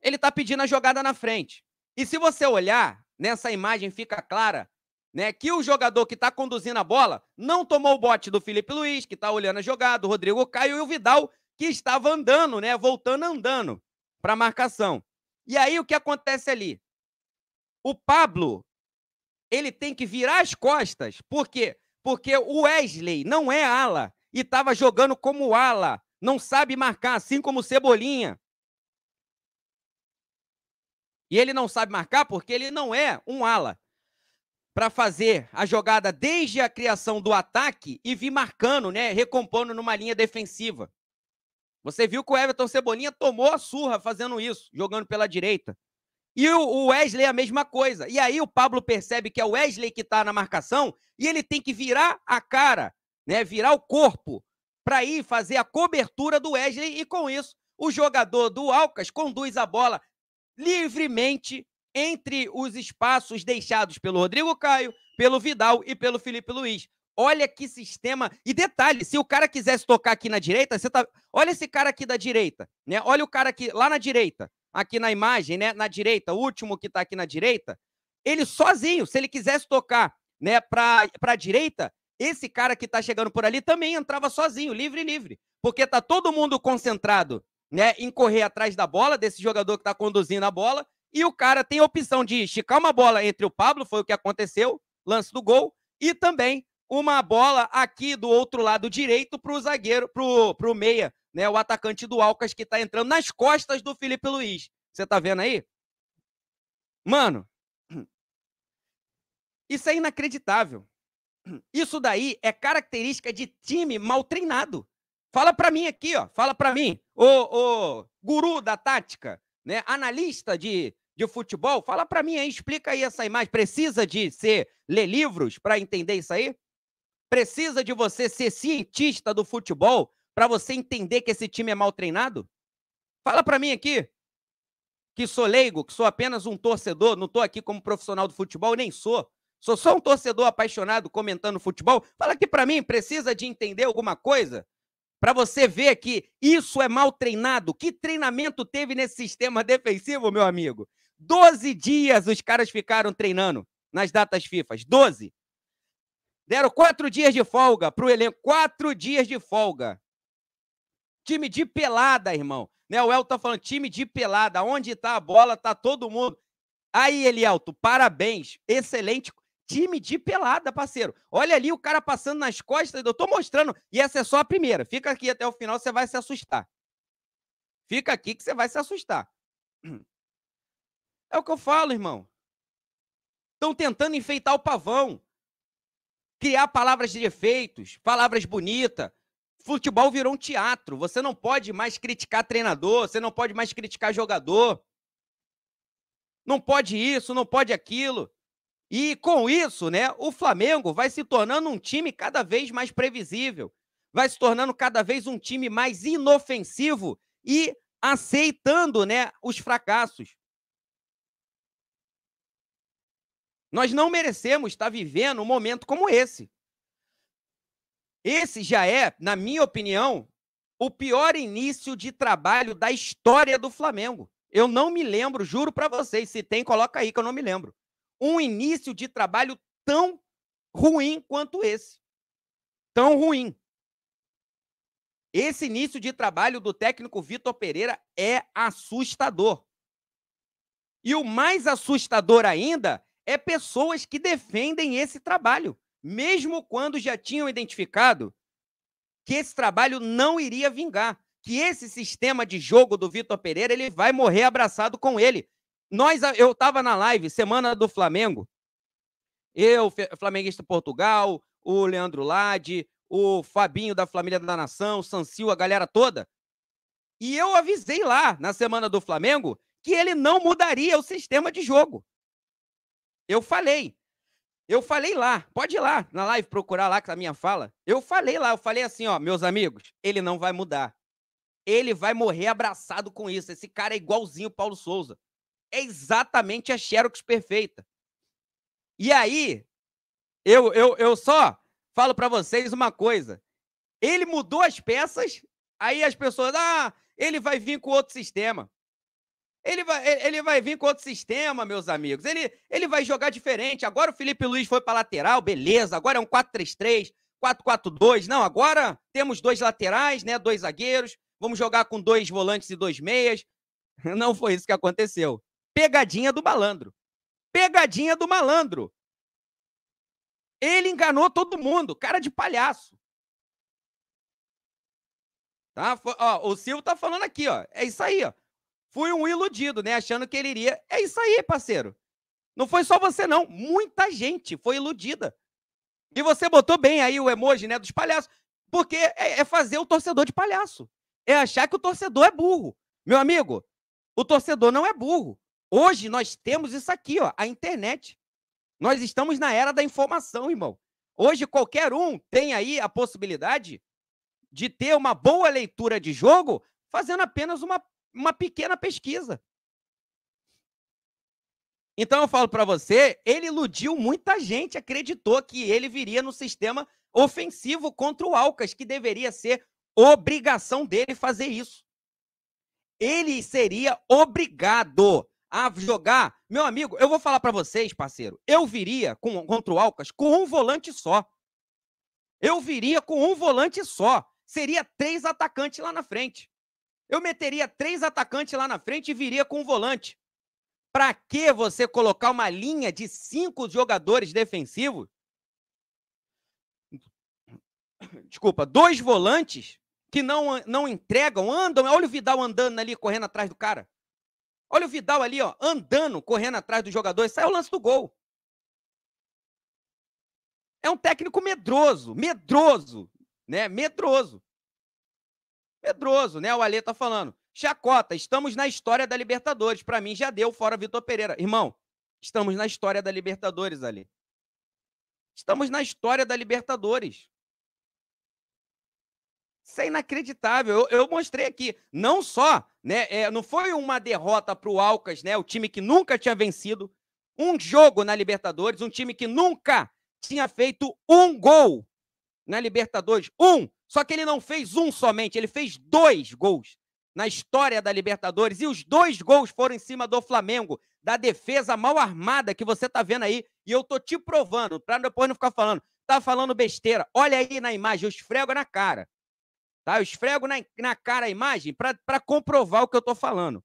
ele está pedindo a jogada na frente. E se você olhar, nessa imagem fica clara né, que o jogador que está conduzindo a bola não tomou o bote do Felipe Luiz, que está olhando a jogada, o Rodrigo Caio e o Vidal, que estava andando, né, voltando andando para a marcação. E aí o que acontece ali? O Pablo, ele tem que virar as costas, por quê? Porque o Wesley não é ala e estava jogando como ala, não sabe marcar, assim como o Cebolinha. E ele não sabe marcar porque ele não é um ala para fazer a jogada desde a criação do ataque e vir marcando, né, recompondo numa linha defensiva. Você viu que o Everton Cebolinha tomou a surra fazendo isso, jogando pela direita. E o Wesley é a mesma coisa. E aí o Pablo percebe que é o Wesley que está na marcação e ele tem que virar a cara, né, virar o corpo para ir fazer a cobertura do Wesley e com isso o jogador do Alcas conduz a bola livremente entre os espaços deixados pelo Rodrigo Caio, pelo Vidal e pelo Felipe Luiz. Olha que sistema. E detalhe, se o cara quisesse tocar aqui na direita, você tá. Olha esse cara aqui da direita, né? Olha o cara aqui lá na direita, aqui na imagem, né? Na direita, o último que tá aqui na direita, ele sozinho, se ele quisesse tocar, né, para para direita, esse cara que tá chegando por ali também entrava sozinho, livre livre, porque tá todo mundo concentrado né, em correr atrás da bola, desse jogador que está conduzindo a bola, e o cara tem a opção de esticar uma bola entre o Pablo, foi o que aconteceu, lance do gol, e também uma bola aqui do outro lado direito para o zagueiro, para o meia, né, o atacante do Alcas que está entrando nas costas do Felipe Luiz. Você tá vendo aí? Mano, (clears throat) isso é inacreditável. (clears throat) Isso daí é característica de time mal treinado. Fala para mim aqui, ó. Fala para mim, o, o guru da tática, né? Analista de, de futebol, fala para mim aí, explica aí essa imagem. Precisa de ser ler livros para entender isso aí? Precisa de você ser cientista do futebol para você entender que esse time é mal treinado? Fala para mim aqui, que sou leigo, que sou apenas um torcedor, não estou aqui como profissional do futebol, nem sou. Sou só um torcedor apaixonado comentando futebol. Fala aqui para mim, precisa de entender alguma coisa para você ver que isso é mal treinado. Que treinamento teve nesse sistema defensivo, meu amigo? Doze dias os caras ficaram treinando nas datas FIFA. Doze. Deram quatro dias de folga para o elenco. Quatro dias de folga. Time de pelada, irmão. Né? O Elton tá falando, time de pelada. Onde está a bola, tá todo mundo. Aí, Elielto, parabéns. Excelente time de pelada, parceiro. Olha ali o cara passando nas costas, eu tô mostrando. E essa é só a primeira. Fica aqui até o final, você vai se assustar. Fica aqui que você vai se assustar. É o que eu falo, irmão. Estão tentando enfeitar o pavão. Criar palavras de efeitos, palavras bonitas. Futebol virou um teatro. Você não pode mais criticar treinador, você não pode mais criticar jogador. Não pode isso, não pode aquilo. E com isso, né, o Flamengo vai se tornando um time cada vez mais previsível, vai se tornando cada vez um time mais inofensivo e aceitando, né, os fracassos. Nós não merecemos estar vivendo um momento como esse. Esse já é, na minha opinião, o pior início de trabalho da história do Flamengo. Eu não me lembro, juro para vocês, se tem, coloca aí que eu não me lembro um início de trabalho tão ruim quanto esse. Tão ruim. Esse início de trabalho do técnico Vitor Pereira é assustador. E o mais assustador ainda é pessoas que defendem esse trabalho, mesmo quando já tinham identificado que esse trabalho não iria vingar, que esse sistema de jogo do Vitor Pereira ele vai morrer abraçado com ele, nós, eu estava na live, semana do Flamengo, eu, Flamenguista Portugal, o Leandro Lade, o Fabinho da Família da Nação, o a galera toda. E eu avisei lá, na semana do Flamengo, que ele não mudaria o sistema de jogo. Eu falei. Eu falei lá, pode ir lá na live procurar lá com a minha fala. Eu falei lá, eu falei assim, ó, meus amigos, ele não vai mudar. Ele vai morrer abraçado com isso. Esse cara é igualzinho o Paulo Souza é exatamente a Xerox perfeita. E aí, eu, eu, eu só falo para vocês uma coisa. Ele mudou as peças, aí as pessoas, ah, ele vai vir com outro sistema. Ele vai, ele vai vir com outro sistema, meus amigos. Ele, ele vai jogar diferente. Agora o Felipe Luiz foi para lateral, beleza. Agora é um 4-3-3, 4-4-2. Não, agora temos dois laterais, né? Dois zagueiros. Vamos jogar com dois volantes e dois meias. (laughs) Não foi isso que aconteceu. Pegadinha do malandro. Pegadinha do malandro. Ele enganou todo mundo, cara de palhaço. Tá? Ó, o Silvio tá falando aqui, ó. É isso aí, ó. Fui um iludido, né? Achando que ele iria. É isso aí, parceiro. Não foi só você, não. Muita gente foi iludida. E você botou bem aí o emoji, né? Dos palhaços. Porque é, é fazer o torcedor de palhaço. É achar que o torcedor é burro. Meu amigo, o torcedor não é burro. Hoje nós temos isso aqui, ó, a internet. Nós estamos na era da informação, irmão. Hoje qualquer um tem aí a possibilidade de ter uma boa leitura de jogo fazendo apenas uma, uma pequena pesquisa. Então eu falo para você, ele iludiu muita gente, acreditou que ele viria no sistema ofensivo contra o Alcas, que deveria ser obrigação dele fazer isso. Ele seria obrigado a jogar. Meu amigo, eu vou falar para vocês, parceiro. Eu viria com, contra o Alcas com um volante só. Eu viria com um volante só. Seria três atacantes lá na frente. Eu meteria três atacantes lá na frente e viria com um volante. Para que você colocar uma linha de cinco jogadores defensivos? Desculpa, dois volantes que não, não entregam, andam. Olha o Vidal andando ali, correndo atrás do cara. Olha o Vidal ali, ó, andando, correndo atrás do jogador. Saiu o lance do gol. É um técnico medroso, medroso, né? Medroso. Medroso, né? O Alê tá falando. Chacota, estamos na história da Libertadores. Para mim já deu fora Vitor Pereira. Irmão, estamos na história da Libertadores ali. Estamos na história da Libertadores. Isso é inacreditável. Eu, eu mostrei aqui, não só, né? É, não foi uma derrota para o Alcas, né? O time que nunca tinha vencido um jogo na Libertadores, um time que nunca tinha feito um gol na Libertadores, um. Só que ele não fez um somente, ele fez dois gols na história da Libertadores e os dois gols foram em cima do Flamengo, da defesa mal armada que você tá vendo aí e eu tô te provando, para depois não ficar falando, tá falando besteira. Olha aí na imagem, eu esfrego na cara. Tá? Eu esfrego na, na cara a imagem para comprovar o que eu estou falando.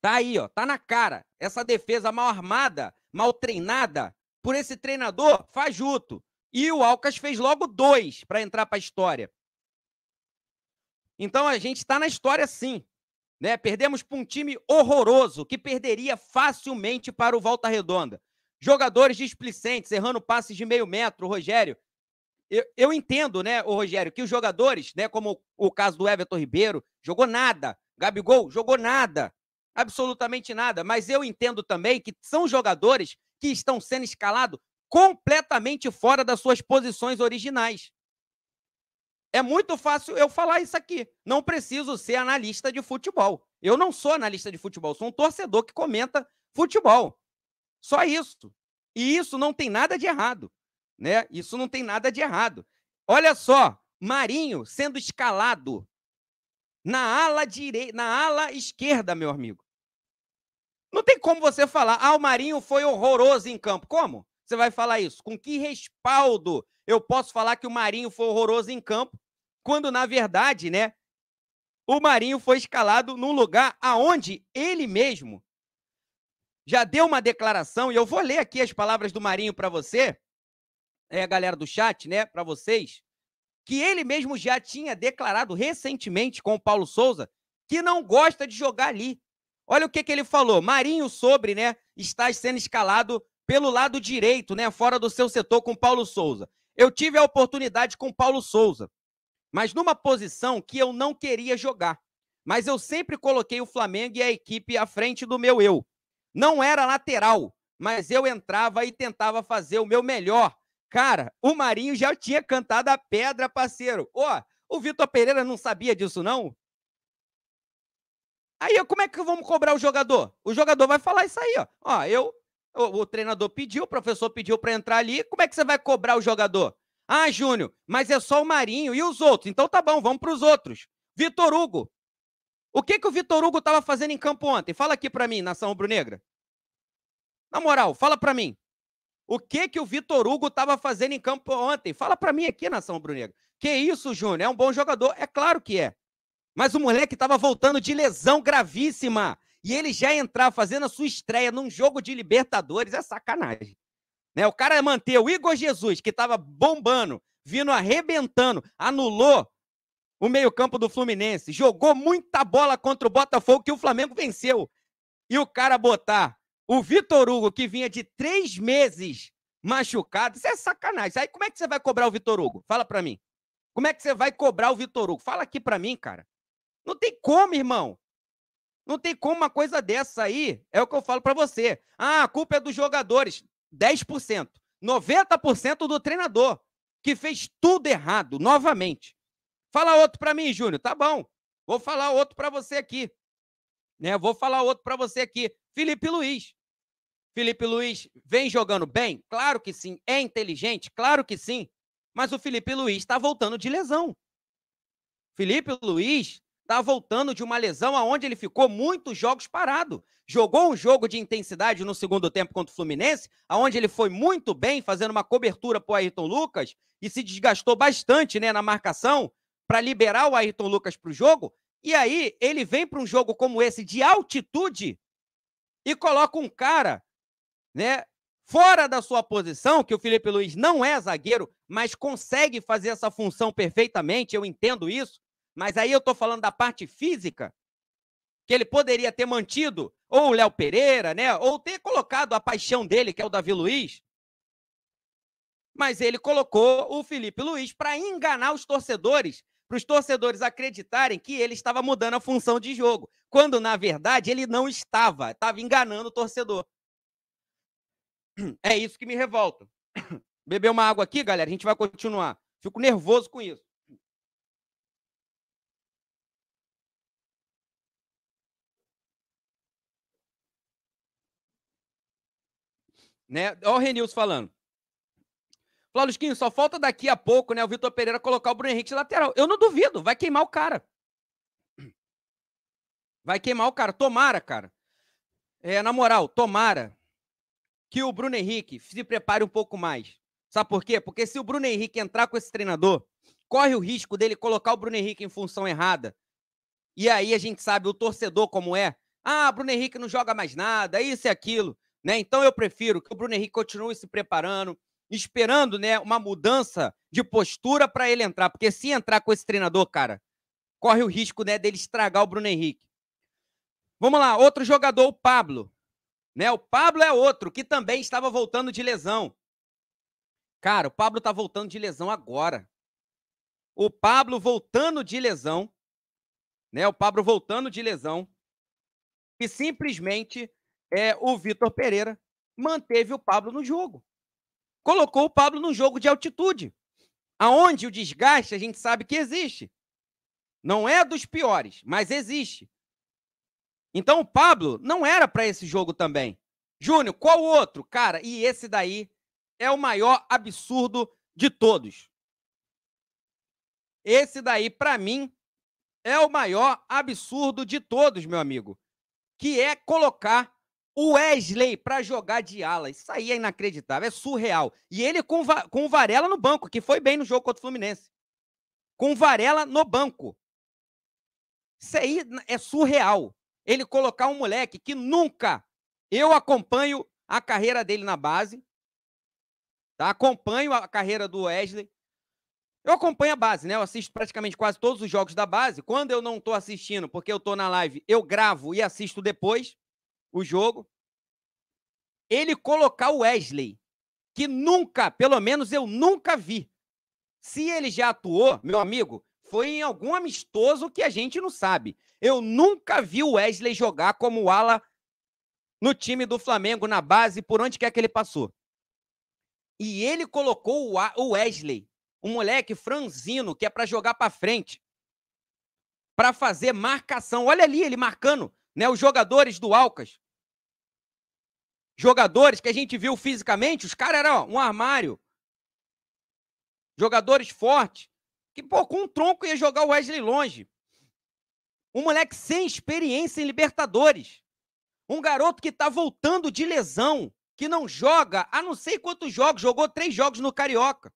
Tá aí, ó, tá na cara. Essa defesa mal armada, mal treinada por esse treinador fajuto. E o Alcas fez logo dois para entrar para a história. Então a gente está na história sim. Né? Perdemos para um time horroroso que perderia facilmente para o Volta Redonda. Jogadores displicentes, errando passes de meio metro, Rogério, eu, eu entendo, né, o Rogério, que os jogadores, né, como o, o caso do Everton Ribeiro, jogou nada. Gabigol jogou nada. Absolutamente nada. Mas eu entendo também que são jogadores que estão sendo escalados completamente fora das suas posições originais. É muito fácil eu falar isso aqui. Não preciso ser analista de futebol. Eu não sou analista de futebol, sou um torcedor que comenta futebol. Só isso. E isso não tem nada de errado né? Isso não tem nada de errado. Olha só, Marinho sendo escalado na ala direita, na ala esquerda, meu amigo. Não tem como você falar, ah, o Marinho foi horroroso em campo. Como? Você vai falar isso? Com que respaldo eu posso falar que o Marinho foi horroroso em campo, quando na verdade, né, o Marinho foi escalado num lugar aonde ele mesmo já deu uma declaração e eu vou ler aqui as palavras do Marinho para você, é, galera do chat, né, para vocês, que ele mesmo já tinha declarado recentemente com o Paulo Souza que não gosta de jogar ali. Olha o que, que ele falou. Marinho sobre, né, está sendo escalado pelo lado direito, né, fora do seu setor com Paulo Souza. Eu tive a oportunidade com Paulo Souza, mas numa posição que eu não queria jogar. Mas eu sempre coloquei o Flamengo e a equipe à frente do meu eu. Não era lateral, mas eu entrava e tentava fazer o meu melhor Cara, o Marinho já tinha cantado a pedra, parceiro. Ó, oh, o Vitor Pereira não sabia disso, não? Aí, como é que vamos cobrar o jogador? O jogador vai falar isso aí, ó. Ó, eu, o, o treinador pediu, o professor pediu para entrar ali. Como é que você vai cobrar o jogador? Ah, Júnior, mas é só o Marinho e os outros. Então tá bom, vamos para os outros. Vitor Hugo. O que que o Vitor Hugo estava fazendo em campo ontem? Fala aqui para mim, nação rubro-negra. Na moral, fala para mim. O que que o Vitor Hugo estava fazendo em campo ontem? Fala para mim aqui, nação brunegra. Que isso, Júnior? É um bom jogador? É claro que é. Mas o moleque estava voltando de lesão gravíssima. E ele já entrar fazendo a sua estreia num jogo de Libertadores é sacanagem. Né? O cara manteve o Igor Jesus, que estava bombando, vindo arrebentando, anulou o meio-campo do Fluminense, jogou muita bola contra o Botafogo que o Flamengo venceu. E o cara botar o Vitor Hugo, que vinha de três meses machucado, isso é sacanagem. Aí como é que você vai cobrar o Vitor Hugo? Fala para mim. Como é que você vai cobrar o Vitor Hugo? Fala aqui para mim, cara. Não tem como, irmão. Não tem como uma coisa dessa aí. É o que eu falo para você. Ah, a culpa é dos jogadores. 10%. 90% do treinador, que fez tudo errado, novamente. Fala outro para mim, Júnior. Tá bom. Vou falar outro para você aqui. Né? Vou falar outro para você aqui. Felipe Luiz. Felipe Luiz vem jogando bem? Claro que sim. É inteligente? Claro que sim. Mas o Felipe Luiz está voltando de lesão. Felipe Luiz está voltando de uma lesão aonde ele ficou muitos jogos parado. Jogou um jogo de intensidade no segundo tempo contra o Fluminense, aonde ele foi muito bem, fazendo uma cobertura para o Ayrton Lucas e se desgastou bastante né, na marcação para liberar o Ayrton Lucas para o jogo. E aí ele vem para um jogo como esse de altitude e coloca um cara né? Fora da sua posição, que o Felipe Luiz não é zagueiro, mas consegue fazer essa função perfeitamente, eu entendo isso, mas aí eu estou falando da parte física, que ele poderia ter mantido, ou o Léo Pereira, né? Ou ter colocado a paixão dele, que é o Davi Luiz. Mas ele colocou o Felipe Luiz para enganar os torcedores, para os torcedores acreditarem que ele estava mudando a função de jogo, quando na verdade ele não estava, estava enganando o torcedor. É isso que me revolta. Beber uma água aqui, galera, a gente vai continuar. Fico nervoso com isso. Né? Olha o Renilson falando. Flávio Skin, só falta daqui a pouco, né, o Vitor Pereira colocar o Bruno Henrique de lateral. Eu não duvido, vai queimar o cara. Vai queimar o cara, tomara, cara. É, na moral, tomara que o Bruno Henrique se prepare um pouco mais. Sabe por quê? Porque se o Bruno Henrique entrar com esse treinador, corre o risco dele colocar o Bruno Henrique em função errada. E aí a gente sabe o torcedor como é. Ah, Bruno Henrique não joga mais nada, isso e aquilo. Né? Então eu prefiro que o Bruno Henrique continue se preparando, esperando né, uma mudança de postura para ele entrar. Porque se entrar com esse treinador, cara, corre o risco né, dele estragar o Bruno Henrique. Vamos lá, outro jogador, o Pablo. Né? O Pablo é outro que também estava voltando de lesão. Cara, o Pablo está voltando de lesão agora. O Pablo voltando de lesão, né? O Pablo voltando de lesão. E simplesmente é o Vitor Pereira manteve o Pablo no jogo. Colocou o Pablo no jogo de altitude, aonde o desgaste a gente sabe que existe. Não é dos piores, mas existe. Então o Pablo não era para esse jogo também. Júnior, qual outro? Cara, e esse daí é o maior absurdo de todos. Esse daí, para mim, é o maior absurdo de todos, meu amigo. Que é colocar o Wesley para jogar de ala. Isso aí é inacreditável, é surreal. E ele com, com o Varela no banco, que foi bem no jogo contra o Fluminense. Com o Varela no banco. Isso aí é surreal ele colocar um moleque que nunca eu acompanho a carreira dele na base, tá? Acompanho a carreira do Wesley. Eu acompanho a base, né? Eu assisto praticamente quase todos os jogos da base. Quando eu não estou assistindo, porque eu estou na live, eu gravo e assisto depois o jogo. Ele colocar o Wesley, que nunca, pelo menos eu nunca vi. Se ele já atuou, meu amigo, foi em algum amistoso que a gente não sabe. Eu nunca vi o Wesley jogar como ala no time do Flamengo, na base, por onde quer que ele passou. E ele colocou o Wesley, um moleque franzino, que é para jogar para frente, para fazer marcação. Olha ali ele marcando né, os jogadores do Alcas. Jogadores que a gente viu fisicamente, os caras eram um armário. Jogadores fortes. Que, pô, com um tronco ia jogar o Wesley longe. Um moleque sem experiência em Libertadores. Um garoto que está voltando de lesão, que não joga há não sei quantos jogos, jogou três jogos no Carioca.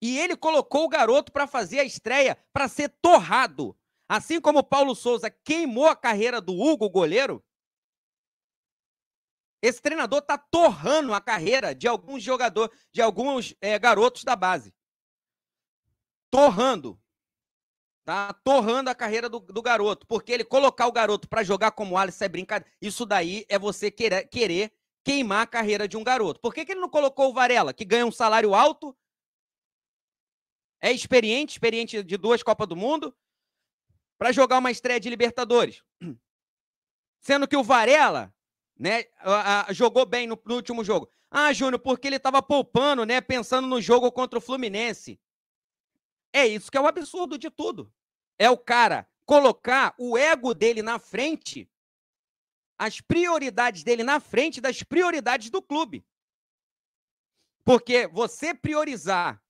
E ele colocou o garoto para fazer a estreia, para ser torrado. Assim como Paulo Souza queimou a carreira do Hugo, goleiro, esse treinador está torrando a carreira de alguns jogadores, de alguns é, garotos da base. Torrando. Tá torrando a carreira do, do garoto. Porque ele colocar o garoto para jogar como Alisson é brincadeira. Isso daí é você querer, querer queimar a carreira de um garoto. Por que, que ele não colocou o Varela, que ganha um salário alto? É experiente, experiente de duas Copas do Mundo, para jogar uma estreia de Libertadores. (clears throat) Sendo que o Varela, né, jogou bem no, no último jogo. Ah, Júnior, porque ele estava poupando, né, pensando no jogo contra o Fluminense. É isso que é o absurdo de tudo. É o cara colocar o ego dele na frente, as prioridades dele na frente das prioridades do clube. Porque você priorizar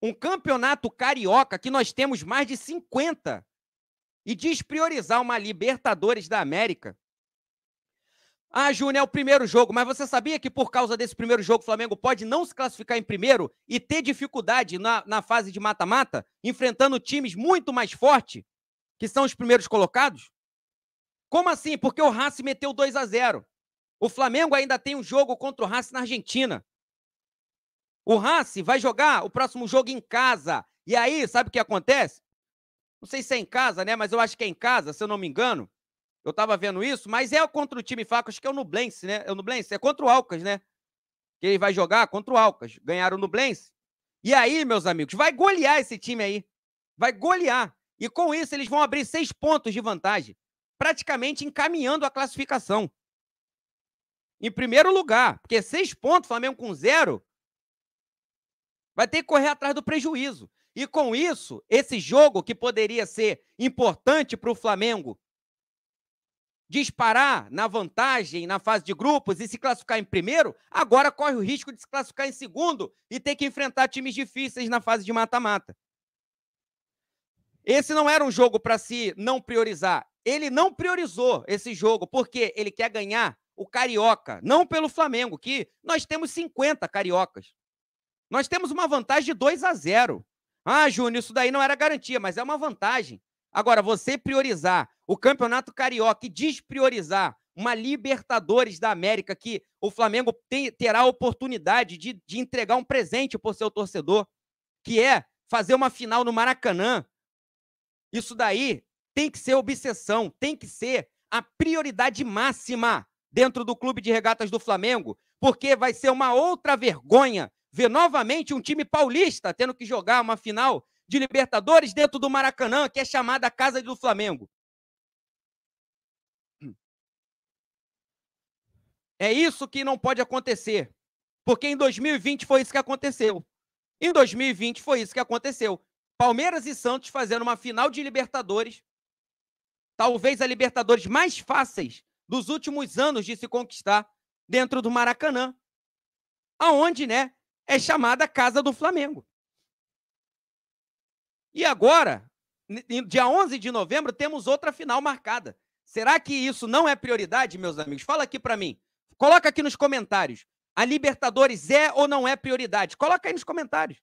um campeonato carioca que nós temos mais de 50 e despriorizar uma Libertadores da América, ah, Júnior, é o primeiro jogo, mas você sabia que por causa desse primeiro jogo o Flamengo pode não se classificar em primeiro e ter dificuldade na, na fase de mata-mata, enfrentando times muito mais fortes, que são os primeiros colocados? Como assim? Porque o Racing meteu 2 a 0 O Flamengo ainda tem um jogo contra o Racing na Argentina. O Racing vai jogar o próximo jogo em casa. E aí, sabe o que acontece? Não sei se é em casa, né? Mas eu acho que é em casa, se eu não me engano. Eu estava vendo isso, mas é contra o time fraco, acho que é o Nublense, né? É o Nublense, é contra o Alcas, né? Que ele vai jogar contra o Alcas. Ganharam o Nublense. E aí, meus amigos, vai golear esse time aí. Vai golear. E com isso, eles vão abrir seis pontos de vantagem, praticamente encaminhando a classificação. Em primeiro lugar, porque seis pontos, Flamengo com zero, vai ter que correr atrás do prejuízo. E com isso, esse jogo que poderia ser importante para o Flamengo disparar na vantagem na fase de grupos e se classificar em primeiro, agora corre o risco de se classificar em segundo e ter que enfrentar times difíceis na fase de mata-mata. Esse não era um jogo para se não priorizar. Ele não priorizou esse jogo porque ele quer ganhar o Carioca, não pelo Flamengo, que nós temos 50 cariocas. Nós temos uma vantagem de 2 a 0. Ah, Júnior, isso daí não era garantia, mas é uma vantagem. Agora, você priorizar o Campeonato Carioca e despriorizar uma Libertadores da América que o Flamengo tem, terá a oportunidade de, de entregar um presente para o seu torcedor, que é fazer uma final no Maracanã. Isso daí tem que ser obsessão, tem que ser a prioridade máxima dentro do Clube de Regatas do Flamengo, porque vai ser uma outra vergonha ver novamente um time paulista tendo que jogar uma final de Libertadores dentro do Maracanã, que é chamada Casa do Flamengo. É isso que não pode acontecer. Porque em 2020 foi isso que aconteceu. Em 2020 foi isso que aconteceu. Palmeiras e Santos fazendo uma final de Libertadores, talvez a Libertadores mais fáceis dos últimos anos de se conquistar dentro do Maracanã, aonde, né, é chamada Casa do Flamengo. E agora, dia 11 de novembro, temos outra final marcada. Será que isso não é prioridade, meus amigos? Fala aqui para mim. Coloca aqui nos comentários. A Libertadores é ou não é prioridade? Coloca aí nos comentários.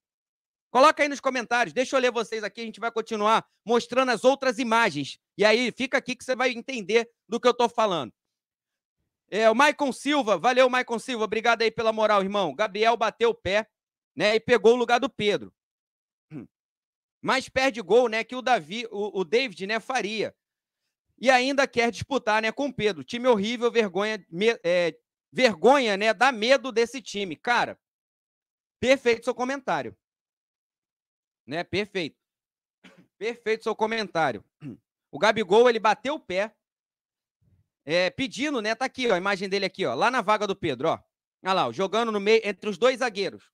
Coloca aí nos comentários. Deixa eu ler vocês aqui. A gente vai continuar mostrando as outras imagens. E aí, fica aqui que você vai entender do que eu estou falando. É, o Maicon Silva. Valeu, Maicon Silva. Obrigado aí pela moral, irmão. Gabriel bateu o pé né, e pegou o lugar do Pedro. (clears throat) Mas perde gol né, que o Davi, o, o David né, faria e ainda quer disputar né, com Pedro. Time horrível, vergonha, me, é, vergonha, né? Dá medo desse time. Cara, perfeito seu comentário. Né? Perfeito. Perfeito seu comentário. O Gabigol, ele bateu o pé, é, pedindo, né? Tá aqui, ó, a imagem dele aqui, ó, lá na vaga do Pedro, ó. Olha lá, ó, jogando no meio, entre os dois zagueiros.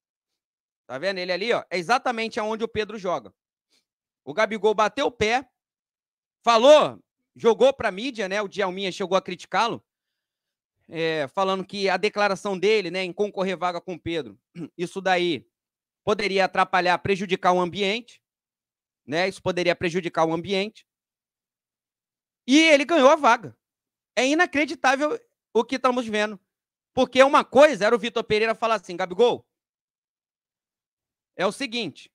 Tá vendo ele ali, ó? É exatamente aonde o Pedro joga. O Gabigol bateu o pé, falou, jogou para a mídia, né? O Djalminha chegou a criticá-lo, é, falando que a declaração dele, né, em concorrer vaga com o Pedro, (clears throat) isso daí poderia atrapalhar, prejudicar o ambiente, né? Isso poderia prejudicar o ambiente. E ele ganhou a vaga. É inacreditável o que estamos vendo. Porque uma coisa era o Vitor Pereira falar assim, Gabigol, é o seguinte,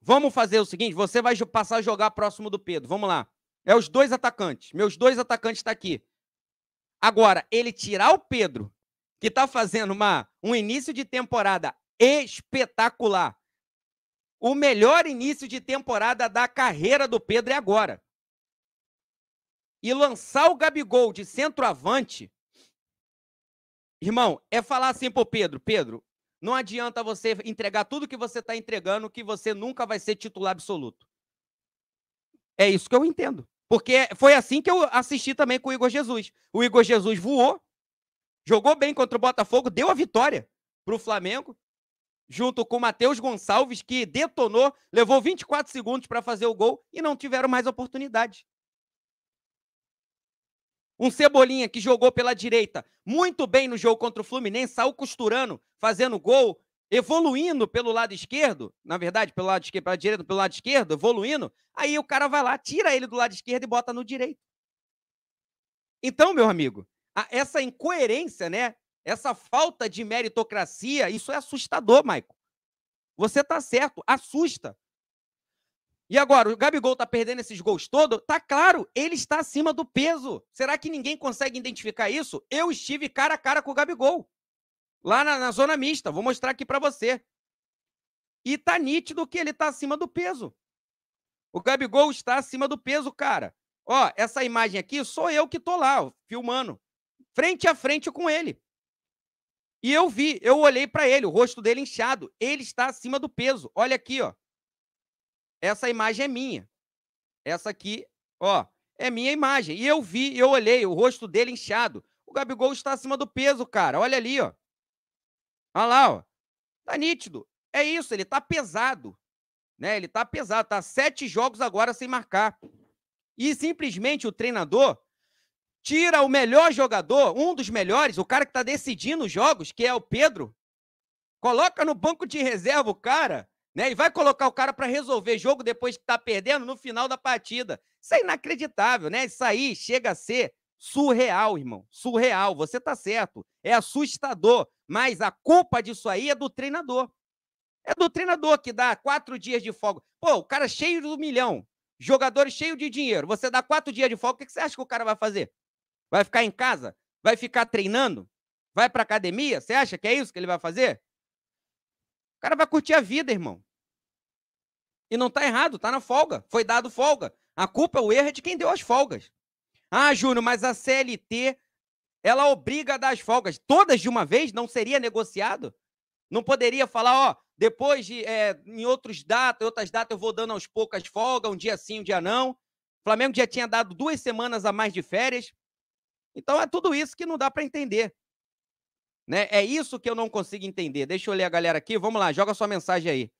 vamos fazer o seguinte, você vai passar a jogar próximo do Pedro, vamos lá. É os dois atacantes. Meus dois atacantes estão tá aqui. Agora, ele tirar o Pedro, que está fazendo uma, um início de temporada espetacular. O melhor início de temporada da carreira do Pedro é agora. E lançar o Gabigol de centroavante, irmão, é falar assim pro Pedro: Pedro, não adianta você entregar tudo que você está entregando, que você nunca vai ser titular absoluto. É isso que eu entendo. Porque foi assim que eu assisti também com o Igor Jesus. O Igor Jesus voou, jogou bem contra o Botafogo, deu a vitória para o Flamengo, junto com o Matheus Gonçalves, que detonou, levou 24 segundos para fazer o gol e não tiveram mais oportunidade. Um Cebolinha que jogou pela direita muito bem no jogo contra o Fluminense, saiu costurando, fazendo gol, evoluindo pelo lado esquerdo, na verdade, pelo lado esquerdo, para a direita, pelo lado esquerdo, evoluindo, aí o cara vai lá, tira ele do lado esquerdo e bota no direito. Então, meu amigo, essa incoerência, né? Essa falta de meritocracia, isso é assustador, Maico. Você tá certo, assusta. E agora, o Gabigol tá perdendo esses gols todos? Tá claro, ele está acima do peso. Será que ninguém consegue identificar isso? Eu estive cara a cara com o Gabigol. Lá na, na zona mista, vou mostrar aqui para você. E tá nítido que ele tá acima do peso. O Gabigol está acima do peso, cara. Ó, essa imagem aqui, sou eu que tô lá, ó, filmando, frente a frente com ele. E eu vi, eu olhei para ele, o rosto dele inchado, ele está acima do peso. Olha aqui, ó. Essa imagem é minha. Essa aqui, ó, é minha imagem. E eu vi, eu olhei, o rosto dele inchado. O Gabigol está acima do peso, cara. Olha ali, ó. Olha lá, ó. Tá nítido. É isso, ele tá pesado. Né? Ele tá pesado, tá sete jogos agora sem marcar. E simplesmente o treinador tira o melhor jogador, um dos melhores, o cara que tá decidindo os jogos, que é o Pedro, coloca no banco de reserva o cara, né? E vai colocar o cara para resolver jogo depois que tá perdendo no final da partida. Isso é inacreditável, né? Isso aí chega a ser surreal, irmão. Surreal, você tá certo. É assustador mas a culpa disso aí é do treinador. É do treinador que dá quatro dias de folga. Pô, o cara cheio do milhão, jogador cheio de dinheiro. Você dá quatro dias de folga, o que você acha que o cara vai fazer? Vai ficar em casa? Vai ficar treinando? Vai pra academia? Você acha que é isso que ele vai fazer? O cara vai curtir a vida, irmão. E não tá errado, tá na folga. Foi dado folga. A culpa, é o erro é de quem deu as folgas. Ah, Júnior, mas a CLT ela obriga a dar as folgas. Todas de uma vez não seria negociado? Não poderia falar, ó, depois de, é, em outros datas, outras datas eu vou dando aos poucas folga, um dia sim, um dia não. O Flamengo já tinha dado duas semanas a mais de férias. Então é tudo isso que não dá para entender. Né? É isso que eu não consigo entender. Deixa eu ler a galera aqui. Vamos lá, joga sua mensagem aí.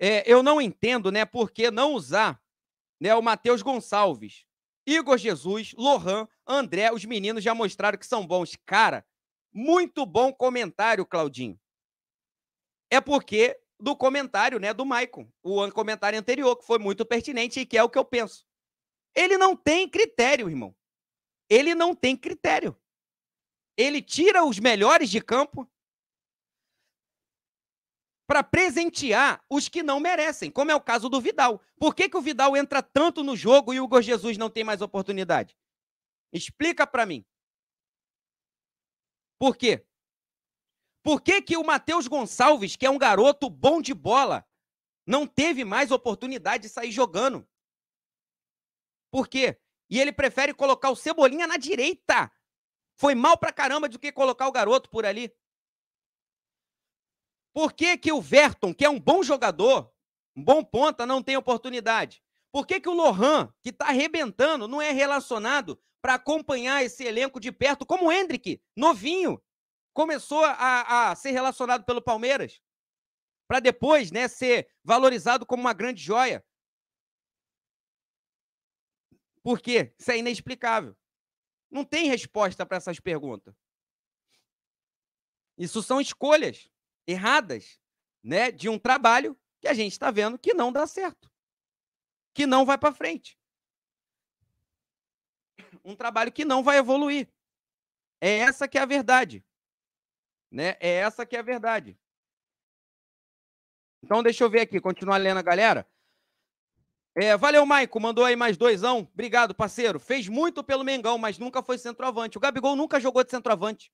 É, eu não entendo, né, por que não usar né, o Matheus Gonçalves. Igor Jesus, Lohan, André, os meninos já mostraram que são bons. Cara, muito bom comentário, Claudinho. É porque do comentário, né, do Maicon, o comentário anterior, que foi muito pertinente e que é o que eu penso. Ele não tem critério, irmão. Ele não tem critério. Ele tira os melhores de campo, para presentear os que não merecem, como é o caso do Vidal. Por que, que o Vidal entra tanto no jogo e o Hugo Jesus não tem mais oportunidade? Explica para mim. Por quê? Por que, que o Matheus Gonçalves, que é um garoto bom de bola, não teve mais oportunidade de sair jogando? Por quê? E ele prefere colocar o Cebolinha na direita. Foi mal pra caramba do que colocar o garoto por ali. Por que, que o Verton, que é um bom jogador, um bom ponta, não tem oportunidade? Por que, que o Lohan, que está arrebentando, não é relacionado para acompanhar esse elenco de perto, como o Hendrick, novinho, começou a, a ser relacionado pelo Palmeiras, para depois né, ser valorizado como uma grande joia? Por quê? Isso é inexplicável. Não tem resposta para essas perguntas. Isso são escolhas erradas, né, de um trabalho que a gente está vendo que não dá certo, que não vai para frente, um trabalho que não vai evoluir. É essa que é a verdade, né? É essa que é a verdade. Então deixa eu ver aqui, continuar lendo a galera. É, valeu, Maico. Mandou aí mais doisão. Obrigado, parceiro. Fez muito pelo Mengão, mas nunca foi centroavante. O Gabigol nunca jogou de centroavante.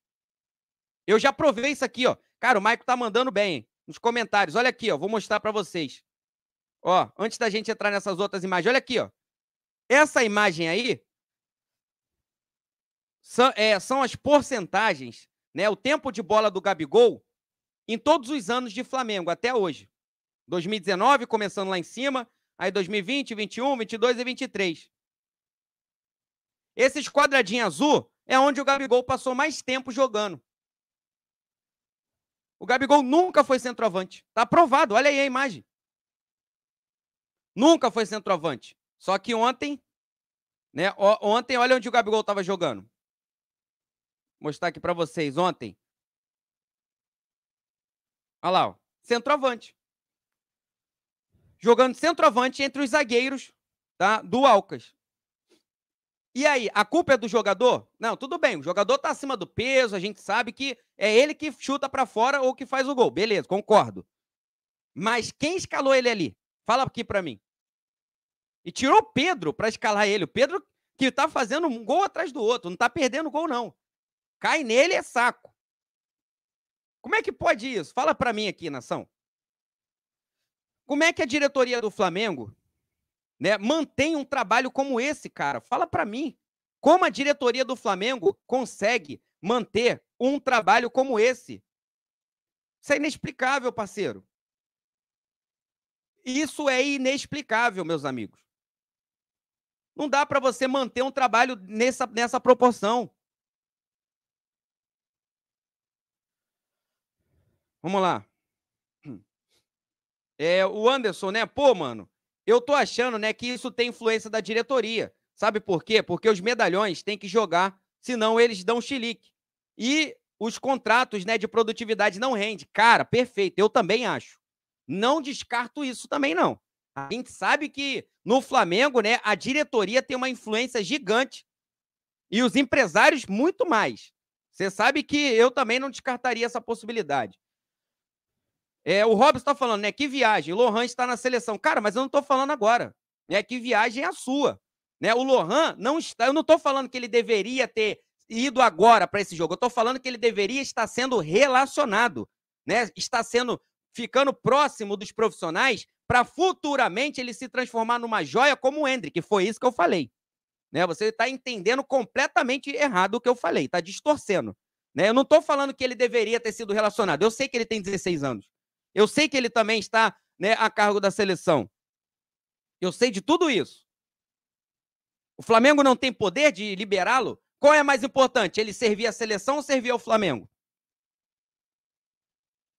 Eu já provei isso aqui, ó. Cara, o Maico tá mandando bem nos comentários. Olha aqui, ó, vou mostrar para vocês. Ó, antes da gente entrar nessas outras imagens, olha aqui, ó. Essa imagem aí são, é, são as porcentagens, né? O tempo de bola do Gabigol em todos os anos de Flamengo até hoje. 2019 começando lá em cima, aí 2020, 21, 22 e 23. Esse quadradinho azul é onde o Gabigol passou mais tempo jogando. O Gabigol nunca foi centroavante. Tá aprovado, olha aí a imagem. Nunca foi centroavante. Só que ontem, né? Ontem, olha onde o Gabigol estava jogando. Vou mostrar aqui para vocês ontem. Olha lá, ó. centroavante. Jogando centroavante entre os zagueiros, tá? Do Alcas. E aí, a culpa é do jogador? Não, tudo bem, o jogador está acima do peso, a gente sabe que é ele que chuta para fora ou que faz o gol. Beleza, concordo. Mas quem escalou ele ali? Fala aqui para mim. E tirou o Pedro para escalar ele. O Pedro que está fazendo um gol atrás do outro, não está perdendo gol não. Cai nele é saco. Como é que pode isso? Fala para mim aqui, nação. Como é que a diretoria do Flamengo né, mantém um trabalho como esse, cara? Fala para mim. Como a diretoria do Flamengo consegue manter um trabalho como esse? Isso é inexplicável, parceiro. Isso é inexplicável, meus amigos. Não dá para você manter um trabalho nessa, nessa proporção. Vamos lá. (clears throat) É, o Anderson, né? Pô, mano, eu tô achando, né, que isso tem influência da diretoria. Sabe por quê? Porque os medalhões têm que jogar, senão eles dão chilique. E os contratos, né, de produtividade não rende. Cara, perfeito, eu também acho. Não descarto isso também não. A gente sabe que no Flamengo, né, a diretoria tem uma influência gigante e os empresários muito mais. Você sabe que eu também não descartaria essa possibilidade. É, o Robson está falando, né? Que viagem. Lohan está na seleção. Cara, mas eu não estou falando agora. Né? Que viagem é a sua. Né? O Lohan não está. Eu não estou falando que ele deveria ter ido agora para esse jogo. Eu estou falando que ele deveria estar sendo relacionado. Né? Está sendo. ficando próximo dos profissionais para futuramente ele se transformar numa joia como o Hendrick. Foi isso que eu falei. Né? Você está entendendo completamente errado o que eu falei, está distorcendo. Né? Eu não estou falando que ele deveria ter sido relacionado. Eu sei que ele tem 16 anos. Eu sei que ele também está né, a cargo da seleção. Eu sei de tudo isso. O Flamengo não tem poder de liberá-lo? Qual é mais importante, ele servir à seleção ou servir ao Flamengo?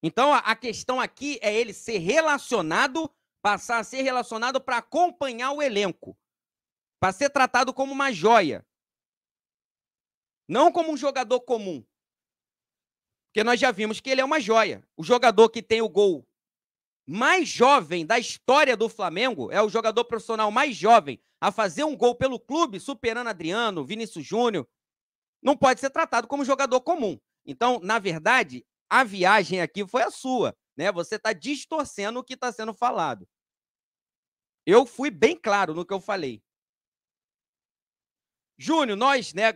Então, a questão aqui é ele ser relacionado, passar a ser relacionado para acompanhar o elenco, para ser tratado como uma joia, não como um jogador comum. Porque nós já vimos que ele é uma joia. O jogador que tem o gol mais jovem da história do Flamengo, é o jogador profissional mais jovem a fazer um gol pelo clube, superando Adriano, Vinícius Júnior, não pode ser tratado como jogador comum. Então, na verdade, a viagem aqui foi a sua, né? Você está distorcendo o que está sendo falado. Eu fui bem claro no que eu falei. Júnior, nós, né,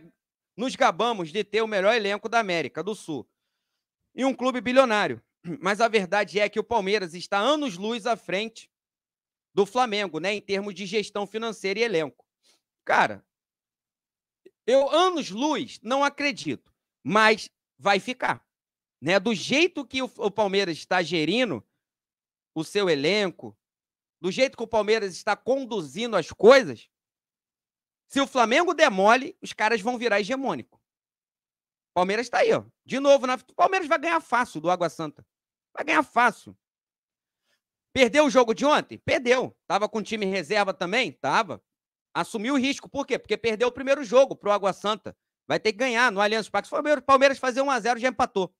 nos gabamos de ter o melhor elenco da América do Sul e um clube bilionário. (clears throat) Mas a verdade é que o Palmeiras está anos-luz à frente do Flamengo, né, em termos de gestão financeira e elenco. Cara, eu anos-luz não acredito, mas vai ficar, né? Do jeito que o, o Palmeiras está gerindo o seu elenco, do jeito que o Palmeiras está conduzindo as coisas, se o Flamengo demole, os caras vão virar hegemônico. Palmeiras está aí, ó. De novo, na... Né? o Palmeiras vai ganhar fácil do Água Santa. Vai ganhar fácil. Perdeu o jogo de ontem? Perdeu. Tava com time reserva também? Tava. Assumiu o risco. Por quê? Porque perdeu o primeiro jogo pro Água Santa. Vai ter que ganhar no Allianz Parque. Se o Palmeiras fazer 1x0, já empatou.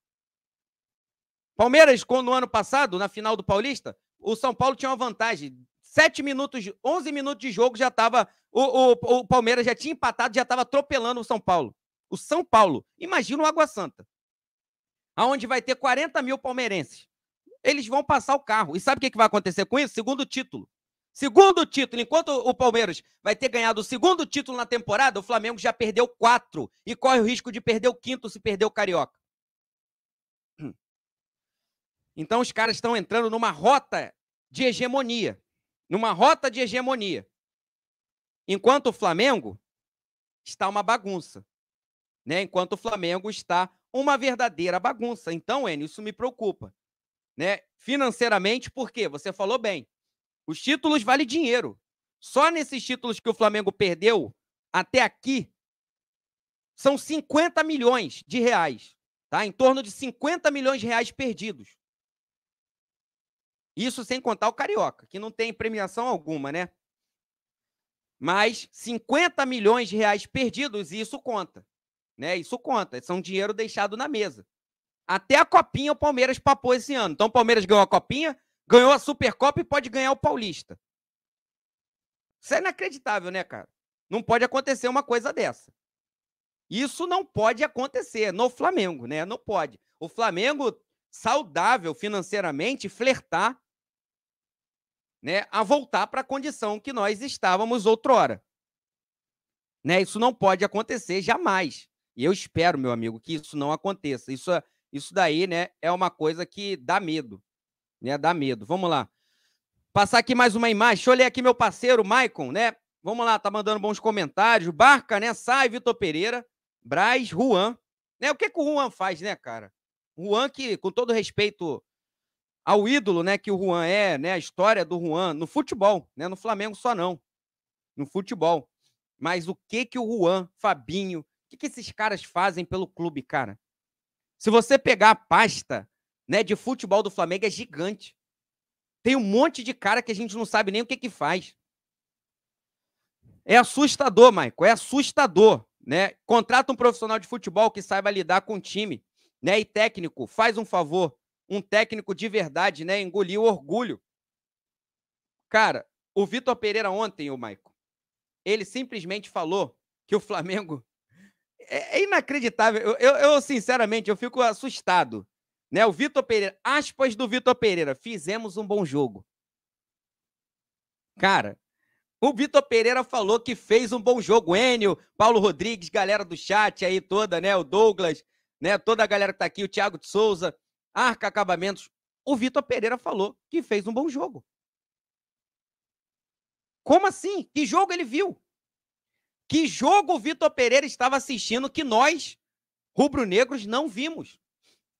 Palmeiras, quando no ano passado, na final do Paulista, o São Paulo tinha uma vantagem. 7 minutos, 11 minutos de jogo já estava. O, o, o Palmeiras já tinha empatado, já estava atropelando o São Paulo o São Paulo. Imagina o Água Santa, aonde vai ter 40 mil palmeirenses. Eles vão passar o carro. E sabe o que, que vai acontecer com isso? Segundo título. Segundo título, enquanto o Palmeiras vai ter ganhado o segundo título na temporada, o Flamengo já perdeu quatro e corre o risco de perder o quinto se perder o Carioca. (clears throat) Então os caras estão entrando numa rota de hegemonia. Numa rota de hegemonia. Enquanto o Flamengo está uma bagunça né? Enquanto o Flamengo está uma verdadeira bagunça. Então, Enio, isso me preocupa, né? Financeiramente, porque você falou bem. Os títulos valem dinheiro. Só nesses títulos que o Flamengo perdeu até aqui são 50 milhões de reais, tá? Em torno de 50 milhões de reais perdidos. Isso sem contar o carioca, que não tem premiação alguma, né? Mas 50 milhões de reais perdidos, isso conta. Né? Isso conta, são dinheiro deixado na mesa. Até a copinha o Palmeiras papou esse ano. Então o Palmeiras ganhou a copinha, ganhou a Supercopa e pode ganhar o Paulista. Isso é inacreditável, né, cara? Não pode acontecer uma coisa dessa. Isso não pode acontecer no Flamengo, né? Não pode. O Flamengo saudável financeiramente flertar né, a voltar para a condição que nós estávamos outrora. Né? Isso não pode acontecer jamais. E eu espero, meu amigo, que isso não aconteça. Isso, isso daí, né, é uma coisa que dá medo, né? Dá medo. Vamos lá. Passar aqui mais uma imagem. Deixa eu ler aqui meu parceiro, Maicon, né? Vamos lá, tá mandando bons comentários. Barca, né? Sai, Vitor Pereira. Braz, Juan. Né? O que, que o Juan faz, né, cara? Juan, que, com todo respeito ao ídolo, né, que o Juan é, né? A história do Juan no futebol, né? No Flamengo só não. No futebol. Mas o que que o Juan, Fabinho, que, que esses caras fazem pelo clube, cara? Se você pegar a pasta né, de futebol do Flamengo, é gigante. Tem um monte de cara que a gente não sabe nem o que, que faz. É assustador, maico é assustador. Né? Contrata um profissional de futebol que saiba lidar com o time. Né? E técnico, faz um favor. Um técnico de verdade, né? Engolir o orgulho. Cara, o Vitor Pereira ontem, o maico ele simplesmente falou que o Flamengo é, é, inacreditável. Eu, eu, eu, sinceramente, eu fico assustado. Né? O Vitor Pereira, aspas do Vitor Pereira, fizemos um bom jogo. Cara, o Vitor Pereira falou que fez um bom jogo. Enio, Paulo Rodrigues, galera do chat aí toda, né? O Douglas, né? Toda a galera que tá aqui, o Thiago de Souza, Arca Acabamentos. O Vitor Pereira falou que fez um bom jogo. Como assim? Que jogo ele viu? Que jogo o Vitor Pereira estava assistindo que nós, rubro-negros, não vimos?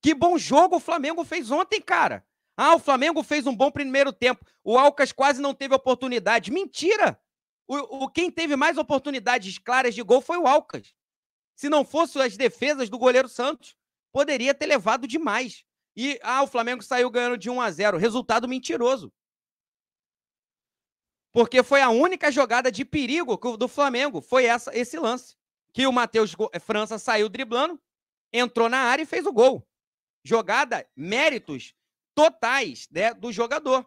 Que bom jogo o Flamengo fez ontem, cara. Ah, o Flamengo fez um bom primeiro tempo. O Alcas quase não teve oportunidade. Mentira! O, o quem teve mais oportunidades claras de gol foi o Alcas. Se não fossem as defesas do goleiro Santos, poderia ter levado demais. E ah, o Flamengo saiu ganhando de 1 a 0. Resultado mentiroso. Porque foi a única jogada de perigo do Flamengo, foi essa, esse lance. Que o Matheus eh, França saiu driblando, entrou na área e fez o gol. Jogada, méritos totais né, do jogador,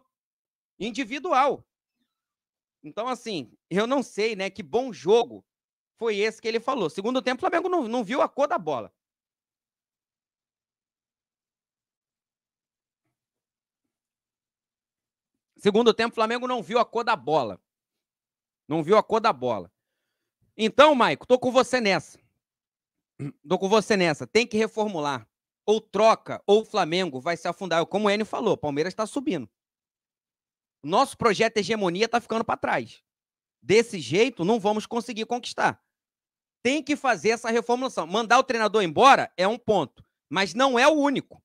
individual. Então, assim, eu não sei, né? Que bom jogo foi esse que ele falou. Segundo tempo, o Flamengo não, não viu a cor da bola. Segundo tempo, o Flamengo não viu a cor da bola. Não viu a cor da bola. Então, Maico, tô com você nessa. Tô com você nessa. Tem que reformular. Ou troca, ou o Flamengo vai se afundar. Como o Enio falou, Palmeiras está subindo. Nosso projeto hegemonia está ficando para trás. Desse jeito, não vamos conseguir conquistar. Tem que fazer essa reformulação. Mandar o treinador embora é um ponto, mas não é o único.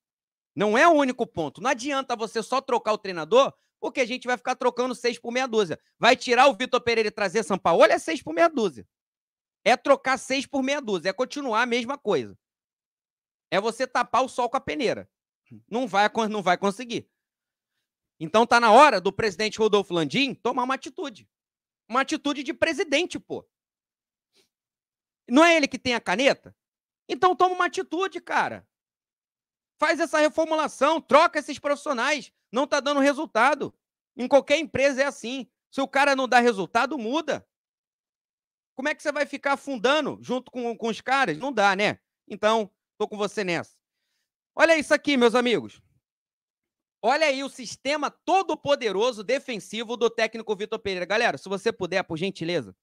Não é o único ponto. Não adianta você só trocar o treinador porque a gente vai ficar trocando seis por meia dúzia. Vai tirar o Vitor Pereira e trazer São Paulo é seis por meia dúzia. É trocar seis por meia dúzia, é continuar a mesma coisa. É você tapar o sol com a peneira. Não vai, não vai conseguir. Então tá na hora do presidente Rodolfo Landim tomar uma atitude. Uma atitude de presidente, pô. Não é ele que tem a caneta? Então toma uma atitude, cara. Faz essa reformulação, troca esses profissionais não está dando resultado. Em qualquer empresa é assim. Se o cara não dá resultado, muda. Como é que você vai ficar afundando junto com, com os caras? Não dá, né? Então, estou com você nessa. Olha isso aqui, meus amigos. Olha aí o sistema todo-poderoso defensivo do técnico Vitor Pereira. Galera, se você puder, por gentileza,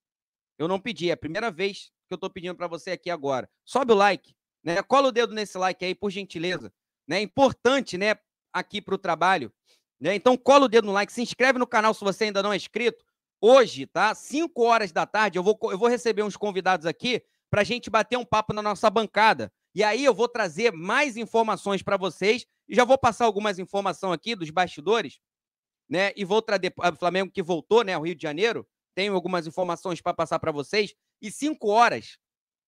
eu não pedi, é a primeira vez que eu estou pedindo para você aqui agora. Sobe o like, né? Cola o dedo nesse like aí, por gentileza. Né? É importante, né? aqui para o trabalho. Né? Então, cola o dedo no like, se inscreve no canal se você ainda não é inscrito. Hoje, tá? 5 horas da tarde, eu vou, eu vou receber uns convidados aqui para a gente bater um papo na nossa bancada. E aí eu vou trazer mais informações para vocês. E já vou passar algumas informações aqui dos bastidores, né? E vou trazer o ah, Flamengo que voltou, né, ao Rio de Janeiro. Tenho algumas informações para passar para vocês. E 5 horas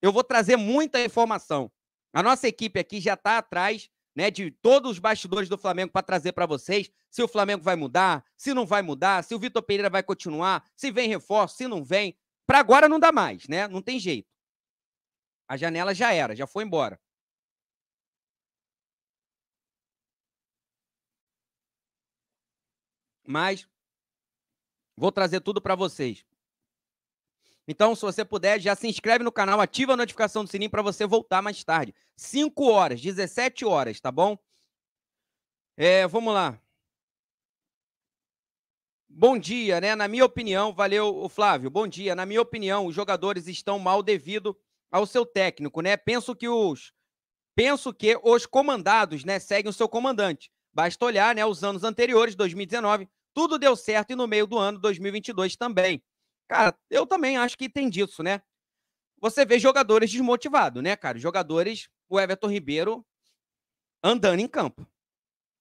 eu vou trazer muita informação. A nossa equipe aqui já está atrás né, de todos os bastidores do Flamengo para trazer para vocês se o Flamengo vai mudar, se não vai mudar, se o Vitor Pereira vai continuar, se vem reforço, se não vem. Para agora não dá mais, né? Não tem jeito. A janela já era, já foi embora. Mas vou trazer tudo para vocês. Então, se você puder, já se inscreve no canal, ativa a notificação do sininho para você voltar mais tarde. 5 horas, 17 horas, tá bom? É, vamos lá. Bom dia, né? Na minha opinião, valeu Flávio. Bom dia. Na minha opinião, os jogadores estão mal devido ao seu técnico, né? Penso que os penso que os comandados, né, seguem o seu comandante. Basta olhar, né, os anos anteriores, 2019, tudo deu certo e no meio do ano 2022 também. Cara, eu também acho que tem disso, né? Você vê jogadores desmotivados, né, cara? Jogadores, o Everton Ribeiro andando em campo.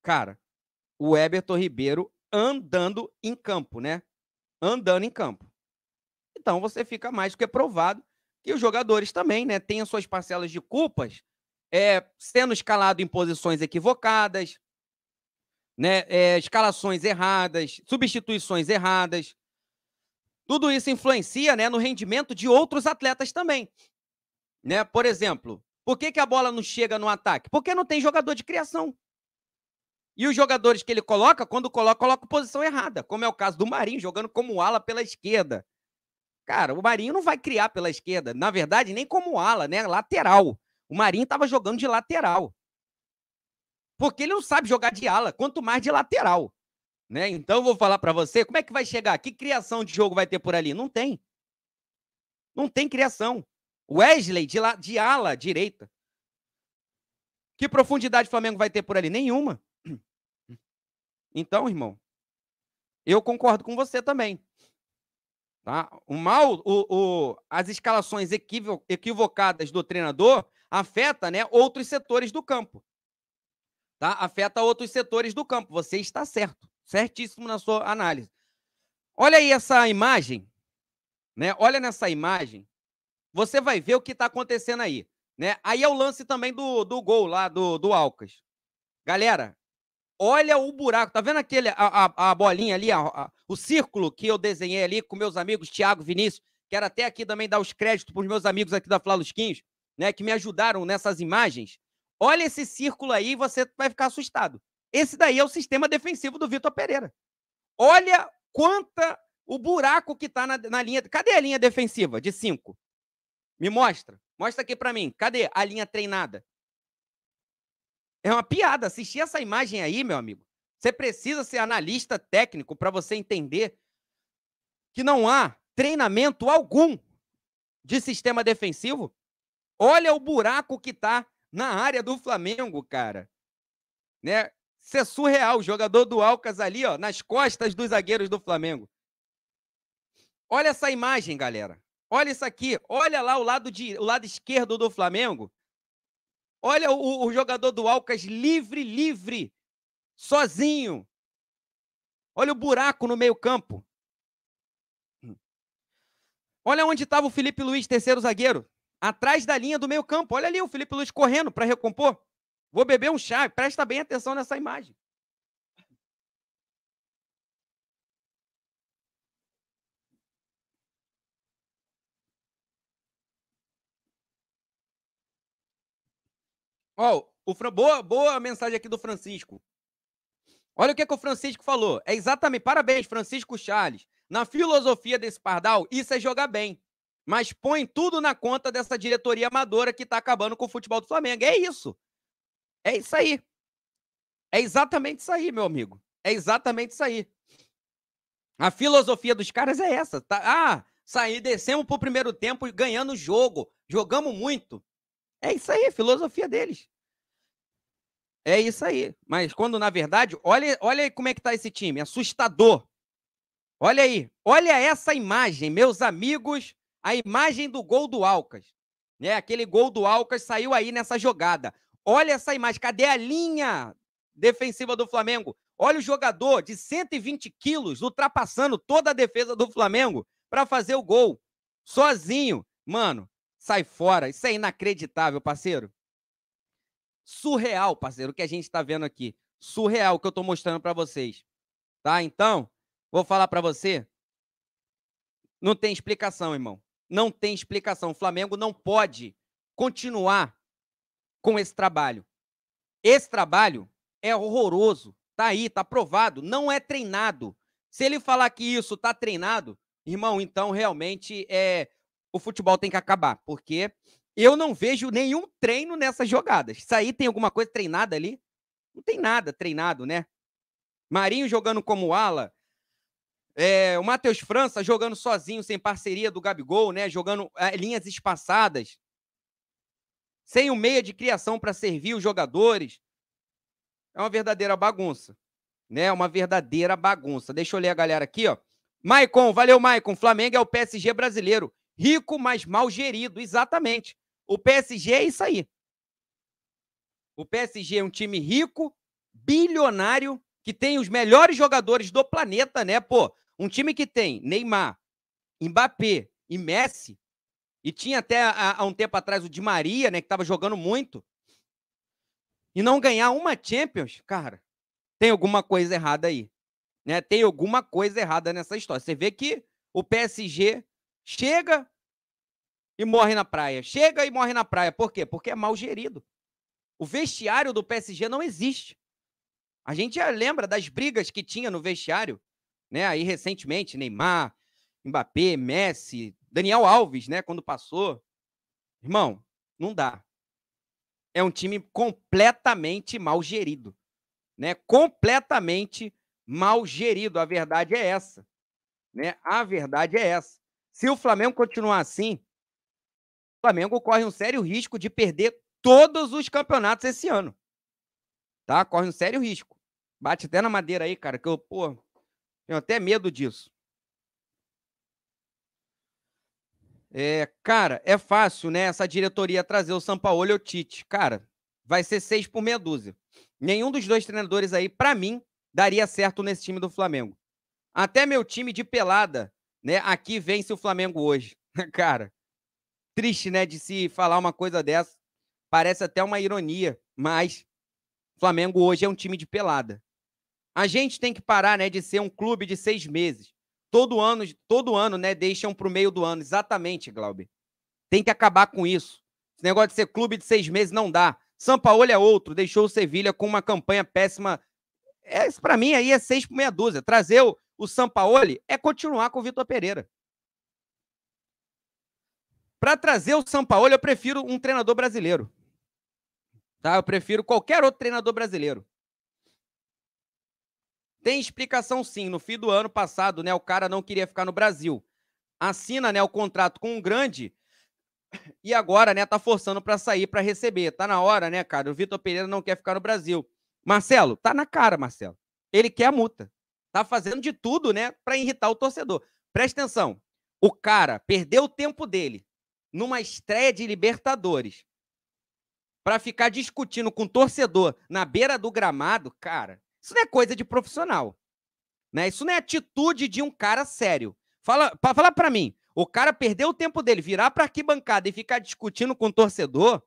Cara, o Everton Ribeiro andando em campo, né? Andando em campo. Então você fica mais do que provado que os jogadores também, né, têm as suas parcelas de culpas, é, sendo escalado em posições equivocadas, né, é, escalações erradas, substituições erradas. Tudo isso influencia né, no rendimento de outros atletas também. Né? Por exemplo, por que, que a bola não chega no ataque? Porque não tem jogador de criação. E os jogadores que ele coloca, quando coloca, coloca posição errada, como é o caso do Marinho jogando como ala pela esquerda. Cara, o Marinho não vai criar pela esquerda, na verdade, nem como ala, né? Lateral. O Marinho estava jogando de lateral. Porque ele não sabe jogar de ala, quanto mais de lateral. Né? Então vou falar para você, como é que vai chegar? Que criação de jogo vai ter por ali? Não tem. Não tem criação. Wesley de, la, de ala direita. Que profundidade o Flamengo vai ter por ali? Nenhuma. Então, irmão, eu concordo com você também. Tá? O mal, o, o, as escalações equivocadas do treinador afeta né, outros setores do campo. Tá? Afeta outros setores do campo. Você está certo certíssimo na sua análise. Olha aí essa imagem, né? Olha nessa imagem, você vai ver o que está acontecendo aí, né? Aí é o lance também do, do gol lá do, do Alcas. Galera, olha o buraco, tá vendo aquele a, a, a bolinha ali, a, o círculo que eu desenhei ali com meus amigos Thiago, Vinícius, quero até aqui também dar os créditos para os meus amigos aqui da Flalusquins, né, que me ajudaram nessas imagens. Olha esse círculo aí, você vai ficar assustado. Esse daí é o sistema defensivo do Vitor Pereira. Olha quanta o buraco que está na, na, linha. Cadê a linha defensiva de cinco? Me mostra. Mostra aqui para mim. Cadê a linha treinada? É uma piada. Assistir essa imagem aí, meu amigo. Você precisa ser analista técnico para você entender que não há treinamento algum de sistema defensivo. Olha o buraco que está na área do Flamengo, cara. Né? Isso é surreal. O jogador do Alcas ali, ó, nas costas dos zagueiros do Flamengo. Olha essa imagem, galera. Olha isso aqui. Olha lá o lado, de, o lado esquerdo do Flamengo. Olha o, o jogador do Alcas livre, livre, sozinho. Olha o buraco no meio-campo. Olha onde estava o Felipe Luiz, terceiro zagueiro. Atrás da linha do meio-campo. Olha ali o Felipe Luiz correndo para recompor. Vou beber um chá. Presta bem atenção nessa imagem. oh, o boa, boa mensagem aqui do Francisco. Olha o que, que o Francisco falou. É exatamente. Parabéns, Francisco Charles. Na filosofia desse pardal, isso é jogar bem. Mas põe tudo na conta dessa diretoria amadora que está acabando com o futebol do Flamengo. É isso. É isso aí. É exatamente isso aí, meu amigo. É exatamente isso aí. A filosofia dos caras é essa. Tá? Ah, saí, descemos pro primeiro tempo ganhando o jogo. Jogamos muito. É isso aí, filosofia deles. É isso aí. Mas quando, na verdade, olha, olha aí como é que tá esse time. Assustador. Olha aí. Olha essa imagem, meus amigos. A imagem do gol do Alcas. Né? Aquele gol do Alcas saiu aí nessa jogada. Olha essa imagem, cadê a linha defensiva do Flamengo? Olha o jogador de 120 quilos ultrapassando toda a defesa do Flamengo para fazer o gol, sozinho. Mano, sai fora. Isso é inacreditável, parceiro. Surreal, parceiro, o que a gente está vendo aqui. Surreal o que eu estou mostrando para vocês. Tá? Então, vou falar para você. Não tem explicação, irmão. Não tem explicação. O Flamengo não pode continuar com esse trabalho. Esse trabalho é horroroso. Tá aí, tá provado, não é treinado. Se ele falar que isso tá treinado, irmão, então realmente é o futebol tem que acabar, porque eu não vejo nenhum treino nessas jogadas. Isso aí tem alguma coisa treinada ali? Não tem nada treinado, né? Marinho jogando como ala, é, o Matheus França jogando sozinho, sem parceria do Gabigol, né? Jogando é, linhas espaçadas sem o um meia de criação para servir os jogadores. É uma verdadeira bagunça, né? Uma verdadeira bagunça. Deixa eu ler a galera aqui, ó. Maicon, valeu Maicon. Flamengo é o PSG brasileiro, rico mas mal gerido, exatamente. O PSG é isso aí. O PSG é um time rico, bilionário, que tem os melhores jogadores do planeta, né, pô? Um time que tem Neymar, Mbappé e Messi e tinha até há um tempo atrás o Di Maria, né, que estava jogando muito. E não ganhar uma Champions, cara, tem alguma coisa errada aí. Né? Tem alguma coisa errada nessa história. Você vê que o PSG chega e morre na praia. Chega e morre na praia. Por quê? Porque é mal gerido. O vestiário do PSG não existe. A gente já lembra das brigas que tinha no vestiário, né? Aí recentemente, Neymar, Mbappé, Messi, Daniel Alves, né, quando passou. Irmão, não dá. É um time completamente mal gerido, né? Completamente mal gerido, a verdade é essa, né? A verdade é essa. Se o Flamengo continuar assim, o Flamengo corre um sério risco de perder todos os campeonatos esse ano. Tá? Corre um sério risco. Bate até na madeira aí, cara, que eu, pô, tenho até medo disso. É, cara, é fácil, né? Essa diretoria trazer o Sampaoli ou o Tite. Cara, vai ser seis por meia dúzia. Nenhum dos dois treinadores aí, para mim, daria certo nesse time do Flamengo. Até meu time de pelada, né? Aqui vence o Flamengo hoje. (laughs) cara, triste, né? De se falar uma coisa dessa. Parece até uma ironia, mas Flamengo hoje é um time de pelada. A gente tem que parar, né? De ser um clube de seis meses todo ano, todo ano, né, deixam para o meio do ano. Exatamente, Glauber. Tem que acabar com isso. Esse negócio de ser clube de seis meses não dá. São Paulo é outro, deixou o Sevilha com uma campanha péssima. É, para mim aí é seis por meia dúzia. Trazer o, o Sampaoli é continuar com o Vitor Pereira. Para trazer o Sampaoli, eu prefiro um treinador brasileiro. Tá? Eu prefiro qualquer outro treinador brasileiro. Tem explicação sim. No fim do ano passado, né, o cara não queria ficar no Brasil. Assina, né, o contrato com um grande e agora, né, tá forçando para sair para receber. Tá na hora, né, cara? O Vitor Pereira não quer ficar no Brasil. Marcelo, tá na cara, Marcelo. Ele quer a multa. Tá fazendo de tudo, né, para irritar o torcedor. Presta atenção. O cara perdeu o tempo dele numa estreia de Libertadores para ficar discutindo com o torcedor na beira do gramado, cara. Isso não é coisa de profissional. Né? Isso não é atitude de um cara sério. Fala, pra, fala para mim, o cara perdeu o tempo dele, virar para arquibancada e ficar discutindo com o torcedor,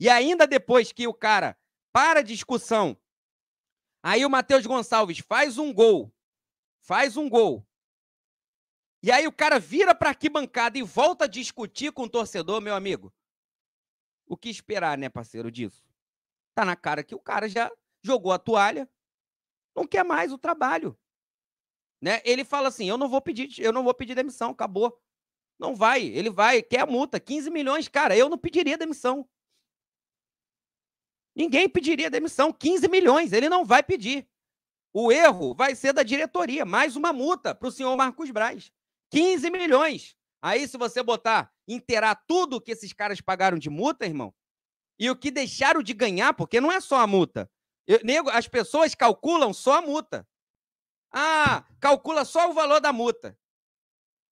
e ainda depois que o cara para a discussão, aí o Matheus Gonçalves faz um gol, faz um gol, e aí o cara vira para arquibancada e volta a discutir com o torcedor, meu amigo. O que esperar, né, parceiro, disso? Tá na cara que o cara já jogou a toalha, não quer mais o trabalho. Né? Ele fala assim: "Eu não vou pedir, eu não vou pedir demissão, acabou". Não vai, ele vai, quer a multa, 15 milhões, cara, eu não pediria demissão. Ninguém pediria demissão, 15 milhões, ele não vai pedir. O erro vai ser da diretoria, mais uma multa para o senhor Marcos Braz. 15 milhões. Aí, se você botar, inteirar tudo que esses caras pagaram de multa, irmão, e o que deixaram de ganhar, porque não é só a multa, eu, nego, as pessoas calculam só a multa. Ah, calcula só o valor da multa.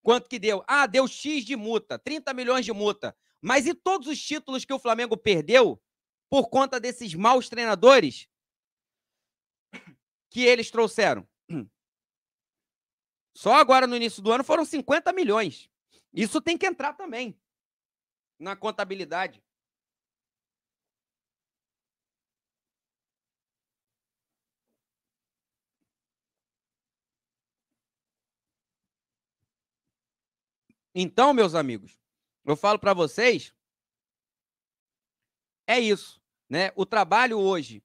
Quanto que deu? Ah, deu X de multa, 30 milhões de multa. Mas e todos os títulos que o Flamengo perdeu por conta desses maus treinadores que eles trouxeram? Só agora no início do ano foram 50 milhões. Isso tem que entrar também na contabilidade. Então, meus amigos, eu falo para vocês, é isso, né? O trabalho hoje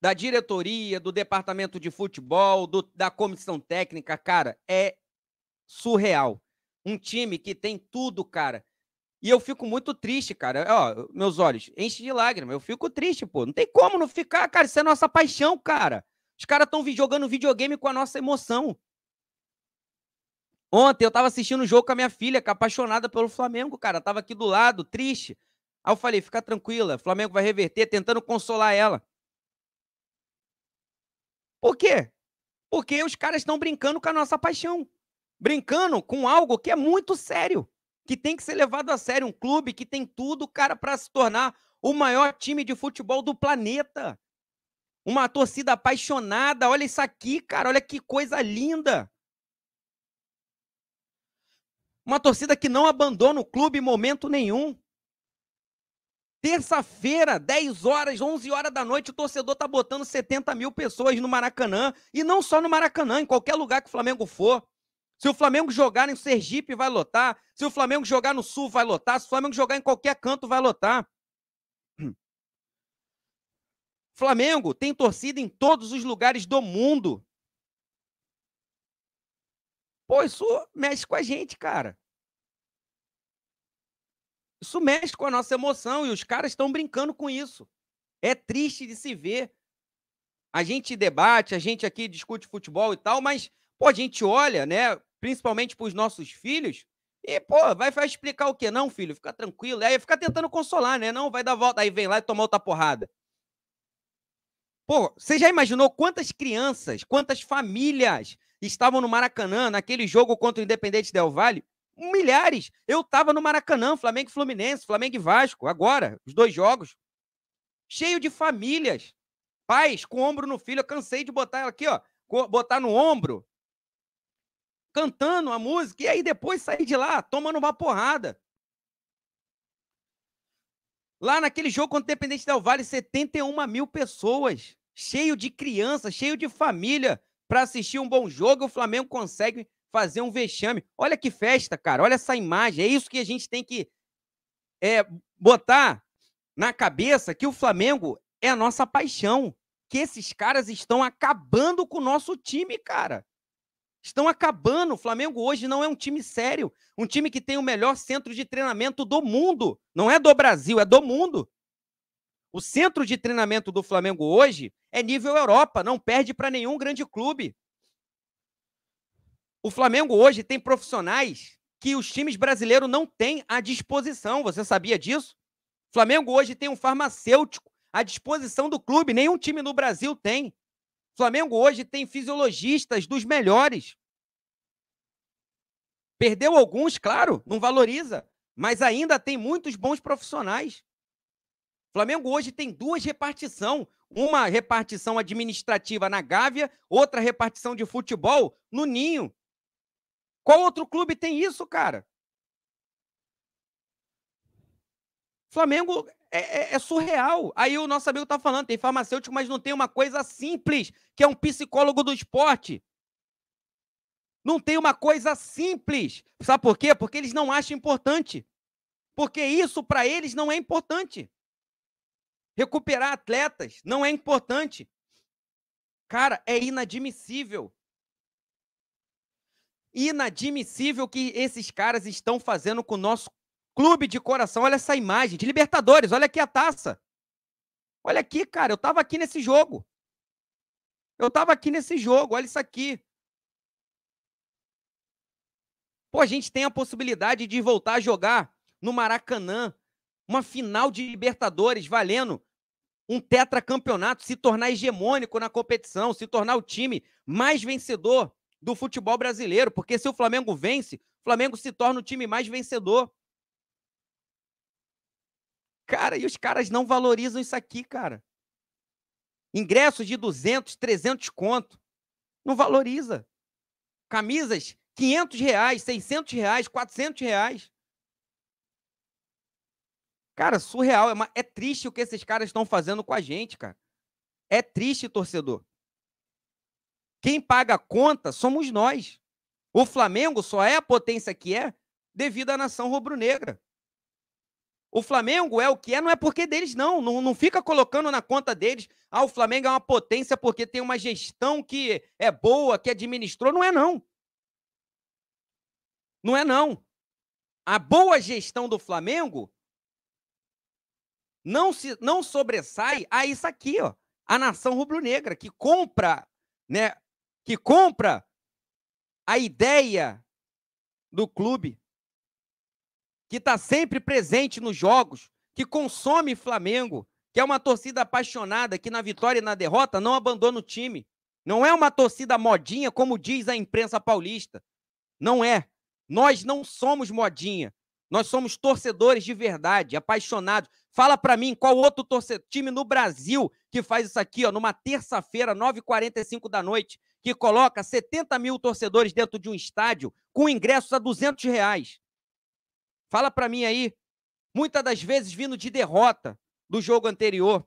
da diretoria, do departamento de futebol, do, da comissão técnica, cara, é surreal. Um time que tem tudo, cara. E eu fico muito triste, cara. É, ó, meus olhos enchem de lágrimas Eu fico triste, pô. Não tem como não ficar, cara. Isso é nossa paixão, cara. Os caras estão jogando videogame com a nossa emoção. Ontem eu tava assistindo o um jogo com a minha filha, que é apaixonada pelo Flamengo, cara. Tava aqui do lado, triste. Aí eu falei, fica tranquila, Flamengo vai reverter, tentando consolar ela. Por quê? Porque os caras estão brincando com a nossa paixão. Brincando com algo que é muito sério, que tem que ser levado a sério. Um clube que tem tudo, cara, para se tornar o maior time de futebol do planeta. Uma torcida apaixonada. Olha isso aqui, cara. Olha que coisa linda. Uma torcida que não abandona o clube em momento nenhum. Terça-feira, 10 horas, 11 horas da noite, o torcedor tá botando 70 mil pessoas no Maracanã. E não só no Maracanã, em qualquer lugar que o Flamengo for. Se o Flamengo jogar em Sergipe, vai lotar. Se o Flamengo jogar no Sul, vai lotar. Se o Flamengo jogar em qualquer canto, vai lotar. (clears throat) Flamengo tem torcida em todos os lugares do mundo. Pô, isso mexe com a gente, cara. Isso mexe com a nossa emoção e os caras estão brincando com isso. É triste de se ver. A gente debate, a gente aqui discute futebol e tal, mas pô, a gente olha, né, principalmente para os nossos filhos, e, pô, vai, vai explicar o quê? Não, filho, fica tranquilo. Aí fica tentando consolar, né? Não, vai dar volta. Aí vem lá e toma outra porrada. Pô, você já imaginou quantas crianças, quantas famílias estavam no Maracanã, naquele jogo contra o Independente Del Valle, milhares. Eu estava no Maracanã, Flamengo e Fluminense, Flamengo e Vasco, agora, os dois jogos. Cheio de famílias. Pais com ombro no filho. Eu cansei de botar ela aqui, ó. Botar no ombro. Cantando a música. E aí depois sair de lá, tomando uma porrada. Lá naquele jogo contra o Independente Del Vale, 71 mil pessoas. Cheio de criança, cheio de família para assistir um bom jogo, o Flamengo consegue fazer um vexame. Olha que festa, cara. Olha essa imagem. É isso que a gente tem que é, botar na cabeça que o Flamengo é a nossa paixão. Que esses caras estão acabando com o nosso time, cara. Estão acabando. O Flamengo hoje não é um time sério. Um time que tem o melhor centro de treinamento do mundo. Não é do Brasil, é do mundo. O centro de treinamento do Flamengo hoje é nível Europa, não perde para nenhum grande clube. O Flamengo hoje tem profissionais que os times brasileiros não têm à disposição. Você sabia disso? O Flamengo hoje tem um farmacêutico à disposição do clube, nenhum time no Brasil tem. O Flamengo hoje tem fisiologistas dos melhores. Perdeu alguns, claro, não valoriza, mas ainda tem muitos bons profissionais. O Flamengo hoje tem duas repartição, uma repartição administrativa na Gávea, outra repartição de futebol no Ninho. Qual outro clube tem isso, cara? Flamengo é, é, é, surreal. Aí o nosso amigo tá falando, tem farmacêutico, mas não tem uma coisa simples, que é um psicólogo do esporte. Não tem uma coisa simples. Sabe por quê? Porque eles não acham importante. Porque isso para eles não é importante. Recuperar atletas não é importante. Cara, é inadmissível. Inadmissível que esses caras estão fazendo com o nosso clube de coração. Olha essa imagem de Libertadores, olha aqui a taça. Olha aqui, cara, eu tava aqui nesse jogo. Eu tava aqui nesse jogo, olha isso aqui. Pô, a gente tem a possibilidade de voltar a jogar no Maracanã, uma final de Libertadores valendo um tetracampeonato, se tornar hegemônico na competição, se tornar o time mais vencedor do futebol brasileiro, porque se o Flamengo vence, o Flamengo se torna o time mais vencedor. Cara, e os caras não valorizam isso aqui, cara. Ingressos de 200, 300 conto. Não valoriza. Camisas, 500 reais, 600 reais, 400 reais. Cara, surreal. É, uma... é triste o que esses caras estão fazendo com a gente, cara. É triste, torcedor. Quem paga a conta somos nós. O Flamengo só é a potência que é devido à nação rubro-negra. O Flamengo é o que é, não é porque deles, não. não. Não fica colocando na conta deles. Ah, o Flamengo é uma potência porque tem uma gestão que é boa, que administrou. Não é, não. Não é, não. A boa gestão do Flamengo não, se, não sobressai a isso aqui, ó, a nação rubro-negra, que compra, né, que compra a ideia do clube, que está sempre presente nos jogos, que consome Flamengo, que é uma torcida apaixonada, que na vitória e na derrota não abandona o time. Não é uma torcida modinha, como diz a imprensa paulista. Não é. Nós não somos modinha. Nós somos torcedores de verdade, apaixonados. Fala para mim qual outro torcedor, time no Brasil que faz isso aqui, ó, numa terça-feira, 9h45 da noite, que coloca 70 mil torcedores dentro de um estádio com ingressos a 200 reais. Fala para mim aí, muitas das vezes vindo de derrota do jogo anterior.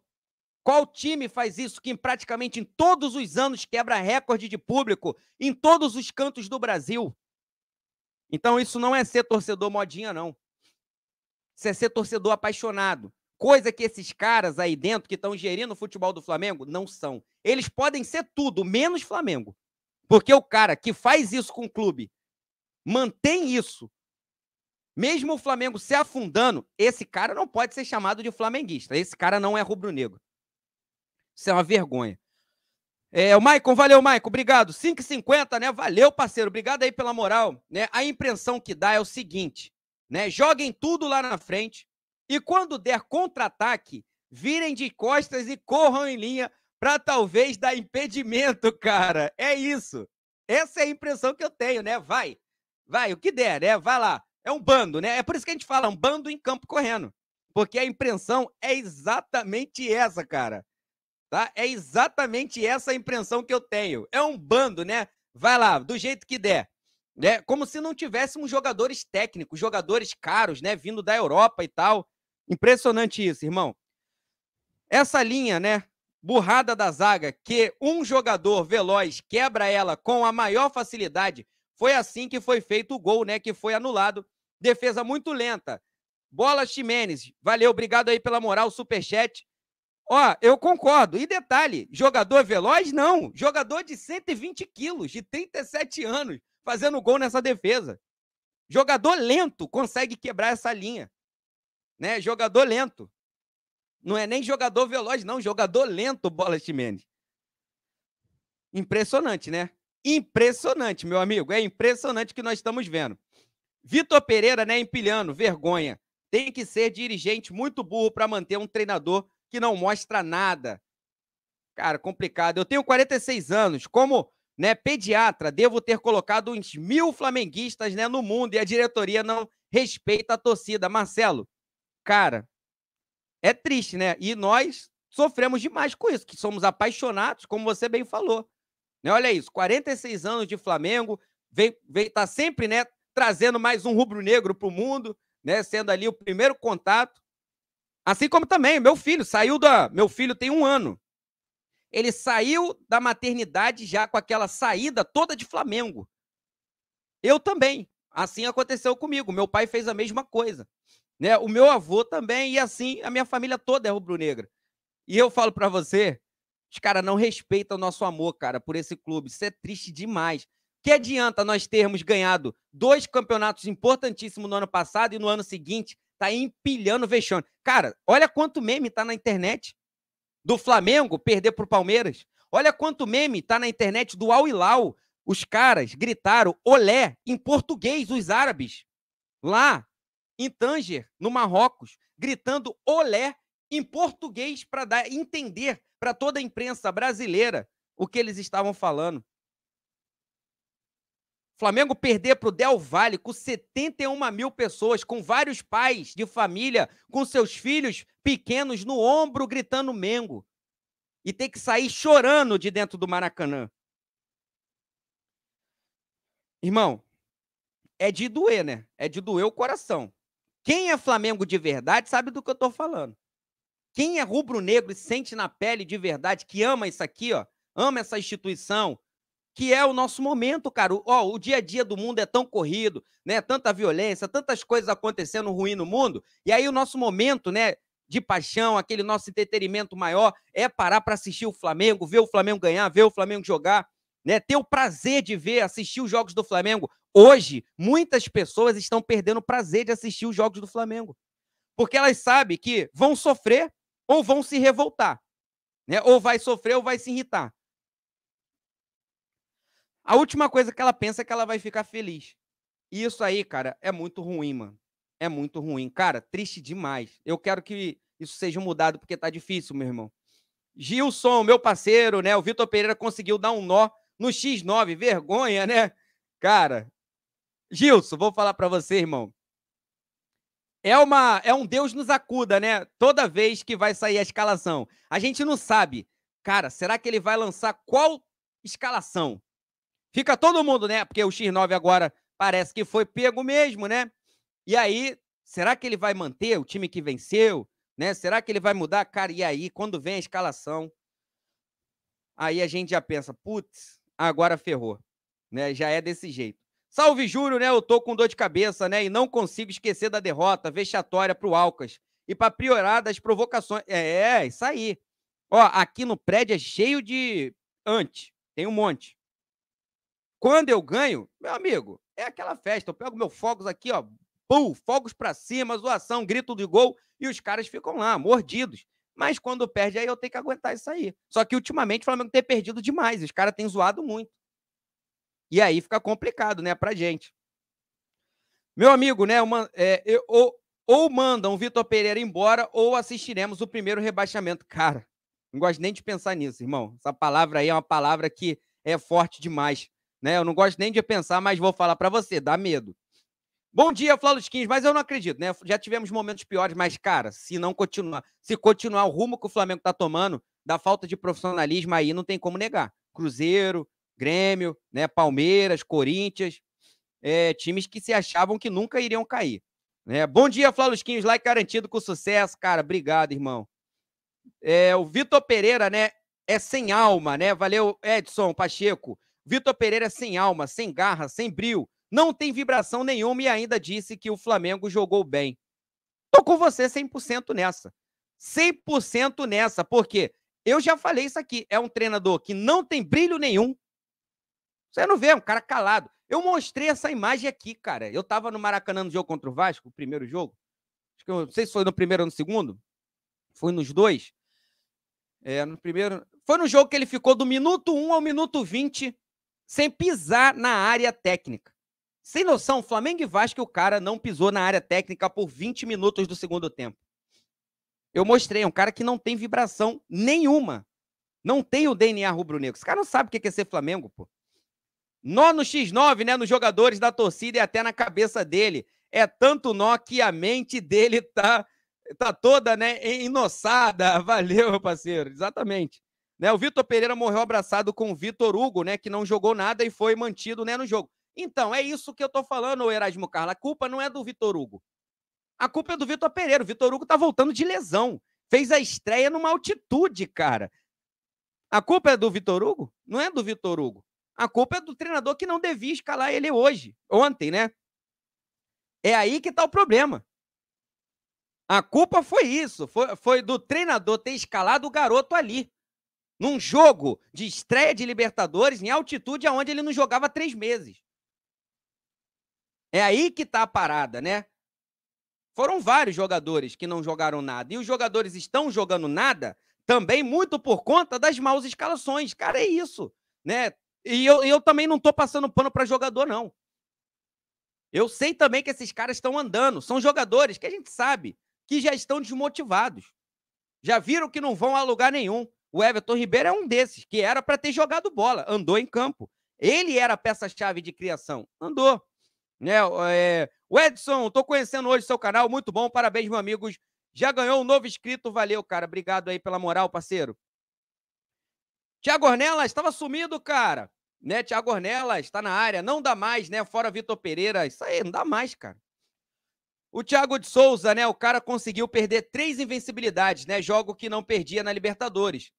Qual time faz isso que praticamente em todos os anos quebra recorde de público em todos os cantos do Brasil? Então isso não é ser torcedor modinha, não. Isso é ser torcedor apaixonado. Coisa que esses caras aí dentro que estão gerindo o futebol do Flamengo não são. Eles podem ser tudo, menos Flamengo. Porque o cara que faz isso com o clube, mantém isso, mesmo o Flamengo se afundando, esse cara não pode ser chamado de flamenguista. Esse cara não é rubro-negro. Isso é uma vergonha. É, o Maicon, valeu, Maicon, obrigado. 5,50, né? Valeu, parceiro. Obrigado aí pela moral. Né? A impressão que dá é o seguinte: né? Joguem tudo lá na frente e quando der contra-ataque, virem de costas e corram em linha para talvez dar impedimento, (laughs) cara. É isso. Essa é a impressão que eu tenho, né? Vai. Vai, o que der, né? Vai lá. É um bando, né? É por isso que a gente fala um bando em campo correndo. Porque a impressão é exatamente essa, cara. Tá? É exatamente essa a impressão que eu tenho. É um bando, né? Vai lá, do jeito que der. Né? Como se não tivéssemos jogadores técnicos, jogadores caros, né? Vindo da Europa e tal. Impressionante isso, irmão. Essa linha, né? Burrada da zaga, que um jogador veloz quebra ela com a maior facilidade. Foi assim que foi feito o gol, né? Que foi anulado. Defesa muito lenta. Bola Ximenes. Valeu, obrigado aí pela moral, superchat. Ó, eu concordo. E detalhe, jogador veloz, não. Jogador de 120 quilos, de 37 anos fazendo gol nessa defesa. Jogador lento consegue quebrar essa linha. Né? Jogador lento. Não é nem jogador veloz, não. Jogador lento, Bola Chimenez. Impressionante, né? Impressionante, meu amigo. É impressionante o que nós estamos vendo. Vitor Pereira, né, empilhando, vergonha. Tem que ser dirigente muito burro para manter um treinador que não mostra nada. Cara, complicado. Eu tenho 46 anos. Como né? Pediatra, devo ter colocado uns mil flamenguistas né, no mundo e a diretoria não respeita a torcida. Marcelo, cara, é triste, né? E nós sofremos demais com isso, que somos apaixonados, como você bem falou. Né? Olha isso, 46 anos de Flamengo, vem, vem tá sempre, né, trazendo mais um rubro-negro para o mundo, né, sendo ali o primeiro contato. Assim como também meu filho saiu da, meu filho tem um ano, ele saiu da maternidade já com aquela saída toda de Flamengo. Eu também. Assim aconteceu comigo. Meu pai fez a mesma coisa. Né? O meu avô também, e assim a minha família toda é rubro-negra. E eu falo para você, os caras não respeitam o nosso amor, cara, por esse clube. Isso é triste demais. Que adianta nós termos ganhado dois campeonatos importantíssimos no ano passado e no ano seguinte tá empilhando vexame. Cara, olha quanto meme tá na internet do Flamengo perder para o Palmeiras. Olha quanto meme tá na internet do Al Hilal. Os caras gritaram olé em português, os árabes, lá em Tanger, no Marrocos, gritando olé em português para dar entender para toda a imprensa brasileira o que eles estavam falando. Flamengo perder para o Del Valle com 71 mil pessoas, com vários pais de família, com seus filhos pequenos no ombro gritando Mengo. E ter que sair chorando de dentro do Maracanã. Irmão, é de doer, né? É de doer o coração. Quem é Flamengo de verdade sabe do que eu estou falando. Quem é rubro-negro e sente na pele de verdade, que ama isso aqui, ó, ama essa instituição, que é o nosso momento, cara. Ó, o dia a dia do mundo é tão corrido, né? Tanta violência, tantas coisas acontecendo ruim no mundo. E aí o nosso momento, né, de paixão, aquele nosso entretenimento maior é parar para assistir o Flamengo, ver o Flamengo ganhar, ver o Flamengo jogar, né? Ter o prazer de ver, assistir os jogos do Flamengo. Hoje, muitas pessoas estão perdendo o prazer de assistir os jogos do Flamengo. Porque elas sabem que vão sofrer ou vão se revoltar, né? Ou vai sofrer ou vai se irritar. A última coisa que ela pensa é que ela vai ficar feliz. E isso aí, cara, é muito ruim, mano. É muito ruim. Cara, triste demais. Eu quero que isso seja mudado, porque tá difícil, meu irmão. Gilson, meu parceiro, né? O Vitor Pereira conseguiu dar um nó no X9. Vergonha, né? Cara, Gilson, vou falar para você, irmão. É, uma, é um Deus nos acuda, né? Toda vez que vai sair a escalação. A gente não sabe. Cara, será que ele vai lançar qual escalação? Fica todo mundo, né? Porque o X9 agora parece que foi pego mesmo, né? E aí, será que ele vai manter o time que venceu? Né? Será que ele vai mudar? Cara, e aí, quando vem a escalação, aí a gente já pensa, putz, agora ferrou. Né? Já é desse jeito. Salve Júlio, né? Eu tô com dor de cabeça, né? E não consigo esquecer da derrota vexatória pro Alcas. E para piorar das provocações. É, é, isso aí. Ó, aqui no prédio é cheio de antes. Tem um monte. Quando eu ganho, meu amigo, é aquela festa. Eu pego meu fogos aqui, ó, pum, fogos para cima, zoação, grito de gol, e os caras ficam lá, mordidos. Mas quando perde, aí eu tenho que aguentar isso aí. Só que ultimamente o Flamengo tem perdido demais, os caras têm zoado muito. E aí fica complicado, né, pra gente. Meu amigo, né, uma, é, eu, ou, ou mandam o Vitor Pereira embora ou assistiremos o primeiro rebaixamento. Cara, não gosto nem de pensar nisso, irmão. Essa palavra aí é uma palavra que é forte demais né? Eu não gosto nem de pensar, mas vou falar para você, dá medo. Bom dia, Flávio Skins, mas eu não acredito, né? Já tivemos momentos piores, mas cara, se não continuar, se continuar o rumo que o Flamengo tá tomando, da falta de profissionalismo aí não tem como negar. Cruzeiro, Grêmio, né, Palmeiras, Corinthians, é, times que se achavam que nunca iriam cair. Né? Bom dia, Flávio Skins, like garantido com sucesso, cara. Obrigado, irmão. É, o Vitor Pereira, né? É sem alma, né? Valeu, Edson Pacheco. Vitor Pereira sem alma, sem garra, sem brilho, não tem vibração nenhuma e ainda disse que o Flamengo jogou bem. Tô com você 100% nessa. 100% nessa, porque eu já falei isso aqui, é um treinador que não tem brilho nenhum. Você não vê, é um cara calado. Eu mostrei essa imagem aqui, cara. Eu tava no Maracanã no jogo contra o Vasco, o primeiro jogo. Acho que eu não sei se foi no primeiro ou no segundo. Foi nos dois. É, no primeiro. Foi no jogo que ele ficou do minuto 1 ao minuto 20 sem pisar na área técnica. Sem noção, Flamengo e Vasco, o cara não pisou na área técnica por 20 minutos do segundo tempo. Eu mostrei, é um cara que não tem vibração nenhuma. Não tem o DNA rubro-negro. Esse cara não sabe o que é ser Flamengo, pô. Nó no X9, né? Nos jogadores da torcida e até na cabeça dele. É tanto nó que a mente dele tá, tá toda, né? Enossada. (laughs) Valeu, meu parceiro. Exatamente. Né? O Vitor Pereira morreu abraçado com o Vitor Hugo, né? Que não jogou nada e foi mantido né, no jogo. Então, é isso que eu tô falando, Erasmo Carla. A culpa não é do Vitor Hugo. A culpa é do Vitor Pereira. O Vitor Hugo tá voltando de lesão. Fez a estreia numa altitude, cara. A culpa é do Vitor Hugo? Não é do Vitor Hugo. A culpa é do treinador que não devia escalar ele hoje, ontem, né? É aí que tá o problema. A culpa foi isso, foi, foi do treinador ter escalado o garoto ali num jogo de estreia de Libertadores em altitude aonde ele não jogava há três meses. É aí que tá a parada, né? Foram vários jogadores que não jogaram nada. E os jogadores estão jogando nada também muito por conta das maus escalações. Cara, é isso, né? E eu, eu também não tô passando pano para jogador, não. Eu sei também que esses caras estão andando. São jogadores que a gente sabe que já estão desmotivados. Já viram que não vão a lugar nenhum. O Everton Ribeiro é um desses, que era para ter jogado bola, andou em campo. Ele era a peça-chave de criação, andou. Né? É, o Edson, estou conhecendo hoje seu canal, muito bom, parabéns, meus amigos. Já ganhou um novo inscrito, valeu, cara. Obrigado aí pela moral, parceiro. Tiago Ornelas estava sumido, cara. Né, Tiago Ornelas está na área, não dá mais, né? Fora Vitor Pereira, isso aí não dá mais, cara. O Thiago de Souza, né? O cara conseguiu perder três invencibilidades, né? Jogo que não perdia na Libertadores.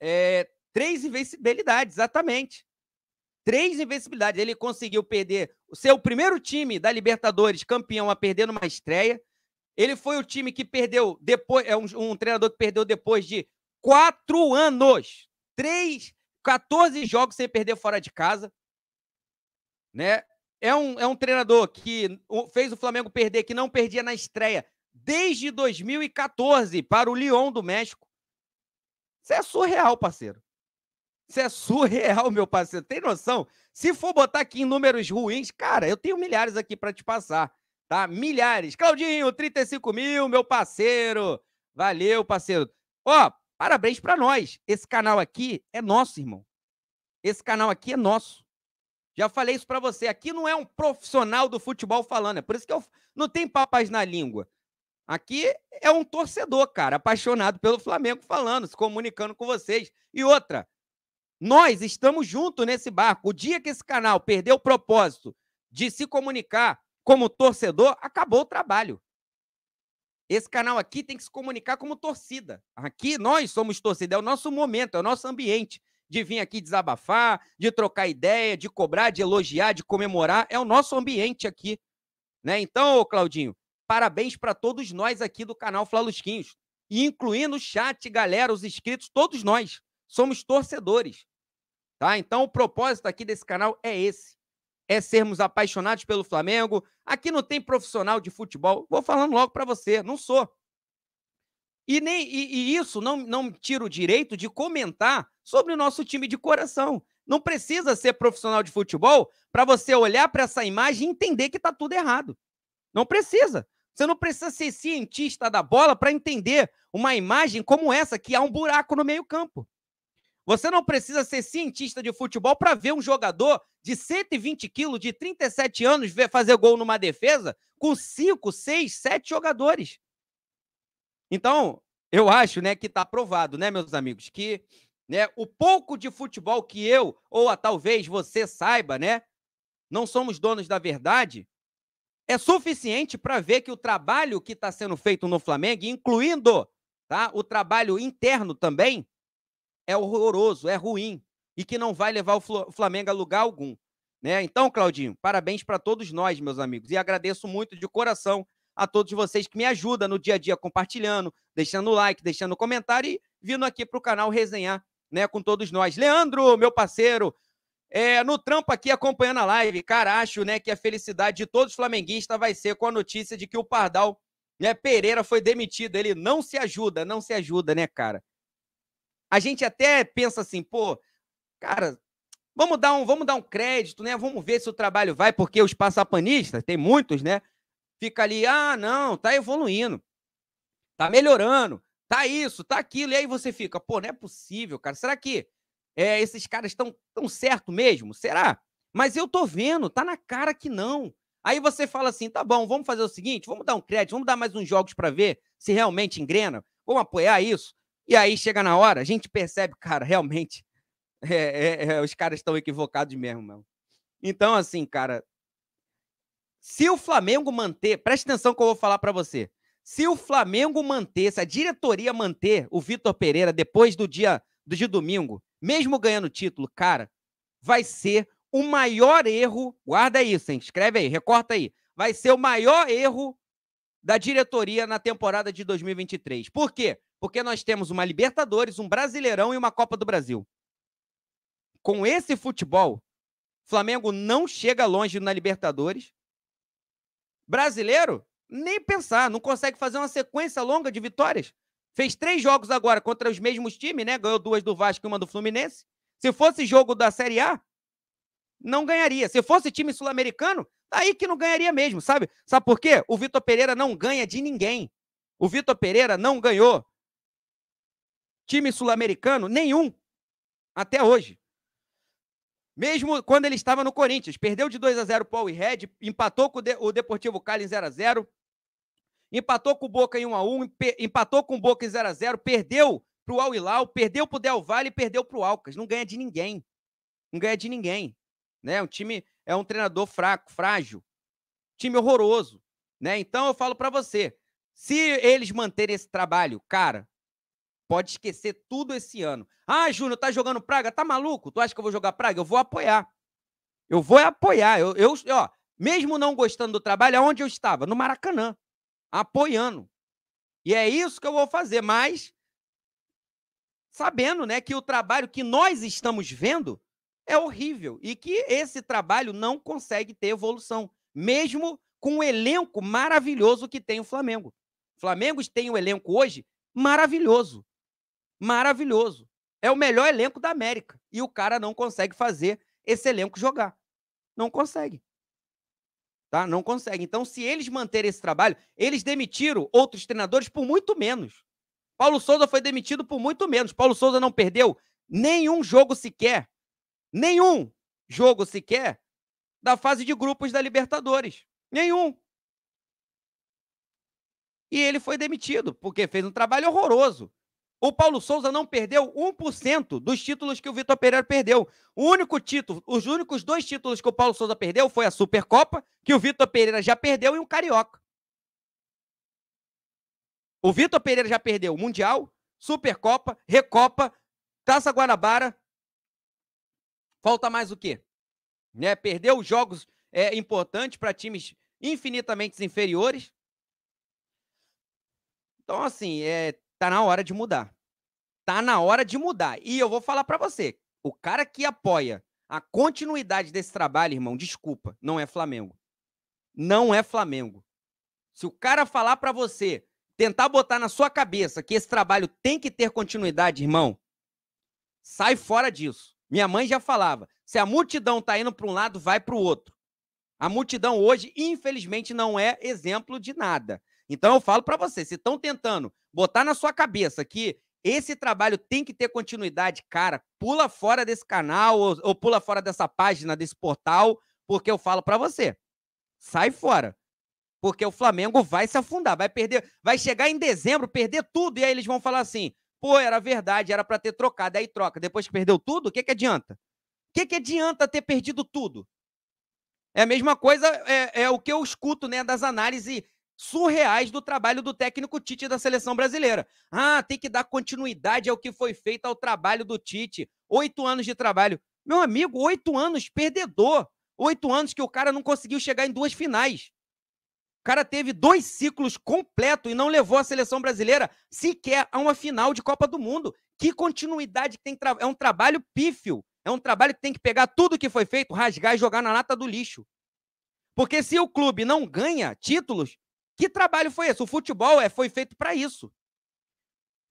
É, três invencibilidades, exatamente. Três invencibilidades. Ele conseguiu perder o seu primeiro time da Libertadores campeão a perder numa estreia. Ele foi o time que perdeu depois. É um, um treinador que perdeu depois de quatro anos. Três, 14 jogos sem perder fora de casa. Né? É um, é um treinador que fez o Flamengo perder, que não perdia na estreia desde 2014 para o Lyon do México. Você é surreal, parceiro. Você é surreal, meu parceiro. Tem noção? Se for botar aqui em números ruins, cara, eu tenho milhares aqui para te passar, tá? Milhares. Claudinho, 35 mil, meu parceiro. Valeu, parceiro. Ó, parabéns para nós. Esse canal aqui é nosso, irmão. Esse canal aqui é nosso. Já falei isso para você. Aqui não é um profissional do futebol falando. É por isso que eu não tem papas na língua. Aqui é um torcedor, cara, apaixonado pelo Flamengo falando, se comunicando com vocês. E outra, nós estamos juntos nesse barco. O dia que esse canal perdeu o propósito de se comunicar como torcedor, acabou o trabalho. Esse canal aqui tem que se comunicar como torcida. Aqui nós somos torcida, é o nosso momento, é o nosso ambiente de vir aqui desabafar, de trocar ideia, de cobrar, de elogiar, de comemorar, é o nosso ambiente aqui, né? Então, Claudinho, Parabéns para todos nós aqui do canal Flalusquinhos, incluindo o chat, galera, os inscritos, todos nós. Somos torcedores. Tá? Então, o propósito aqui desse canal é esse. É sermos apaixonados pelo Flamengo. Aqui não tem profissional de futebol. Vou falando logo para você, não sou. E, nem, e, e isso não, não me tira o direito de comentar sobre o nosso time de coração. Não precisa ser profissional de futebol para você olhar para essa imagem e entender que está tudo errado. Não precisa. Você não precisa ser cientista da bola para entender uma imagem como essa, que há um buraco no meio-campo. Você não precisa ser cientista de futebol para ver um jogador de 120 quilos, de 37 anos, fazer gol numa defesa com 5, 6, 7 jogadores. Então, eu acho né, que está provado, né, meus amigos, que né, o pouco de futebol que eu, ou a, talvez você saiba, né, não somos donos da verdade, é suficiente para ver que o trabalho que está sendo feito no Flamengo, incluindo tá, o trabalho interno também, é horroroso, é ruim e que não vai levar o Flamengo a lugar algum. Né? Então, Claudinho, parabéns para todos nós, meus amigos, e agradeço muito de coração a todos vocês que me ajudam no dia a dia compartilhando, deixando like, deixando comentário e vindo aqui para o canal resenhar né, com todos nós. Leandro, meu parceiro, é, no trampo aqui acompanhando a live, cara, acho né, que a felicidade de todos os flamenguistas vai ser com a notícia de que o Pardal né, Pereira foi demitido. Ele não se ajuda, não se ajuda, né, cara? A gente até pensa assim, pô, cara, vamos dar um, vamos dar um crédito, né? Vamos ver se o trabalho vai, porque os passapanistas, tem muitos, né? Fica ali, ah, não, tá evoluindo, tá melhorando, tá isso, tá aquilo. E aí você fica, pô, não é possível, cara. Será que é, esses caras estão tão certo mesmo? Será? Mas eu tô vendo, tá na cara que não. Aí você fala assim: tá bom, vamos fazer o seguinte, vamos dar um crédito, vamos dar mais uns jogos para ver se realmente engrena, vamos apoiar isso. E aí chega na hora, a gente percebe, (laughs) cara, realmente é, é, é os caras estão equivocados mesmo, mano. Então, assim, cara, se o Flamengo manter, preste atenção que eu vou falar para você. Se o Flamengo manter, se a diretoria manter o Vitor Pereira depois do dia do de domingo, mesmo ganhando título, cara, vai ser o maior erro. Guarda isso, hein? Escreve aí, recorta aí. Vai ser o maior erro da diretoria na temporada de 2023. Por quê? Porque nós temos uma Libertadores, um Brasileirão e uma Copa do Brasil. Com esse futebol, Flamengo não chega longe na Libertadores. Brasileiro, nem pensar, não consegue fazer uma sequência longa de vitórias. Fez três jogos agora contra os mesmos times, né? Ganhou duas do Vasco e uma do Fluminense. Se fosse jogo da Série A, não ganharia. Se fosse time sul-americano, tá aí que não ganharia mesmo, sabe? Sabe por quê? O Vitor Pereira não ganha de ninguém. O Vitor Pereira não ganhou time sul-americano nenhum até hoje. Mesmo quando ele estava no Corinthians, perdeu de 2 a 0 para o Red, empatou com o Deportivo Cali em 0 a 0, empatou com o Boca em 1x1, empatou com o Boca em 0x0, perdeu pro Al-Hilal, perdeu pro Del Valle e perdeu pro Alcas. Não ganha de ninguém. Não ganha de ninguém. Né? O time é um treinador fraco, frágil. Time horroroso. Né? Então eu falo para você, se eles manterem esse trabalho, cara, pode esquecer tudo esse ano. Ah, Júnior, tá jogando Praga? Tá maluco? Tu acha que eu vou jogar Praga? Eu vou apoiar. Eu vou apoiar. Eu, eu ó, mesmo não gostando do trabalho, aonde eu estava? No Maracanã apoiando. E é isso que eu vou fazer, mas sabendo, né, que o trabalho que nós estamos vendo é horrível e que esse trabalho não consegue ter evolução, mesmo com o elenco maravilhoso que tem o Flamengo. O Flamengo tem um elenco hoje maravilhoso. Maravilhoso. É o melhor elenco da América e o cara não consegue fazer esse elenco jogar. Não consegue. Tá? Não consegue. Então, se eles manterem esse trabalho, eles demitiram outros treinadores por muito menos. Paulo Souza foi demitido por muito menos. Paulo Souza não perdeu nenhum jogo sequer. Nenhum jogo sequer da fase de grupos da Libertadores. Nenhum. E ele foi demitido, porque fez um trabalho horroroso. O Paulo Souza não perdeu 1% dos títulos que o Vitor Pereira perdeu. O único título, os únicos dois títulos que o Paulo Souza perdeu foi a Supercopa, que o Vitor Pereira já perdeu, e o Carioca. O Vitor Pereira já perdeu o Mundial, Supercopa, Recopa, Taça Guanabara. Falta mais o quê? Né? Perdeu jogos é, importantes para times infinitamente inferiores. Então, assim, é, Tá na hora de mudar. Tá na hora de mudar. E eu vou falar para você, o cara que apoia a continuidade desse trabalho, irmão, desculpa, não é Flamengo. Não é Flamengo. Se o cara falar para você, tentar botar na sua cabeça que esse trabalho tem que ter continuidade, irmão, sai fora disso. Minha mãe já falava: se a multidão tá indo para um lado, vai para o outro. A multidão hoje, infelizmente, não é exemplo de nada. Então eu falo para você, se estão tentando botar na sua cabeça que esse trabalho tem que ter continuidade, cara, pula fora desse canal ou, ou pula fora dessa página, desse portal, porque eu falo para você, sai fora. Porque o Flamengo vai se afundar, vai perder, vai chegar em dezembro, perder tudo e aí eles vão falar assim: "Pô, era verdade, era para ter trocado, aí troca, depois que perdeu tudo, o que que adianta?" O que que adianta ter perdido tudo? É a mesma coisa, é, é, o que eu escuto né, das análises surreais do trabalho do técnico Tite da seleção brasileira. Ah, tem que dar continuidade ao que foi feito ao trabalho do Tite. Oito anos de trabalho. Meu amigo, oito anos, perdedor. Oito anos que o cara não conseguiu chegar em duas finais. O cara teve dois ciclos completos e não levou a seleção brasileira sequer a uma final de Copa do Mundo. Que continuidade que tem. É um trabalho pífio. É um trabalho que tem que pegar tudo que foi feito, rasgar e jogar na lata do lixo. Porque se o clube não ganha títulos, que trabalho foi esse? O futebol é, foi feito para isso.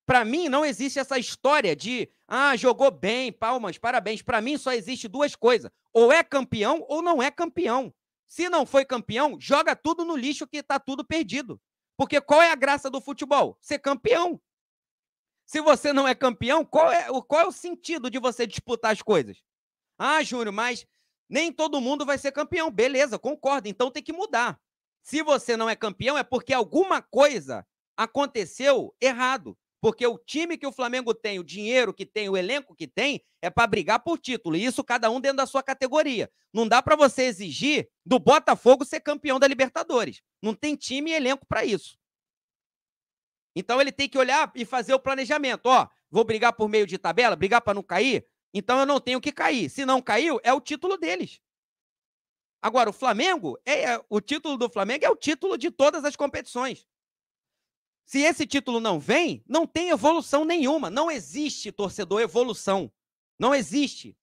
Para mim, não existe essa história de, ah, jogou bem, palmas, parabéns. Para mim, só existe duas coisas: ou é campeão ou não é campeão. Se não foi campeão, joga tudo no lixo que está tudo perdido. Porque qual é a graça do futebol? Ser campeão. Se você não é campeão, qual é, qual é o sentido de você disputar as coisas? Ah, Júnior, mas nem todo mundo vai ser campeão. Beleza, concordo. Então tem que mudar. Se você não é campeão, é porque alguma coisa aconteceu errado. Porque o time que o Flamengo tem, o dinheiro que tem, o elenco que tem, é para brigar por título. E isso cada um dentro da sua categoria. Não dá para você exigir do Botafogo ser campeão da Libertadores. Não tem time e elenco para isso. Então ele tem que olhar e fazer o planejamento. Ó, vou brigar por meio de tabela, brigar para não cair. Então eu não tenho que cair. Se não caiu, é o título deles. Agora, o Flamengo, é, é, o título do Flamengo é o título de todas as competições. Se esse título não vem, não tem evolução nenhuma. Não existe, torcedor, evolução. Não existe.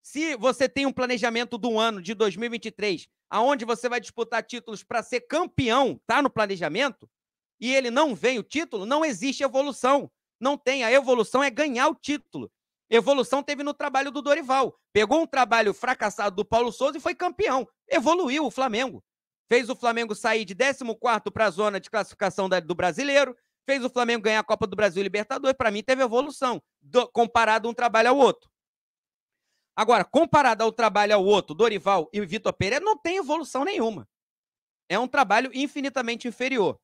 Se você tem um planejamento do ano de 2023, aonde você vai disputar títulos para ser campeão, tá no planejamento, e ele não vem o título, não existe evolução. Não tem. A evolução é ganhar o título. Evolução teve no trabalho do Dorival. Pegou um trabalho fracassado do Paulo Souza e foi campeão. Evoluiu o Flamengo. Fez o Flamengo sair de 14 para a zona de classificação do brasileiro. Fez o Flamengo ganhar a Copa do Brasil e Libertadores. Para mim, teve evolução, do, comparado um trabalho ao outro. Agora, comparado ao trabalho ao outro, Dorival e Vitor Pereira, não tem evolução nenhuma. É um trabalho infinitamente inferior.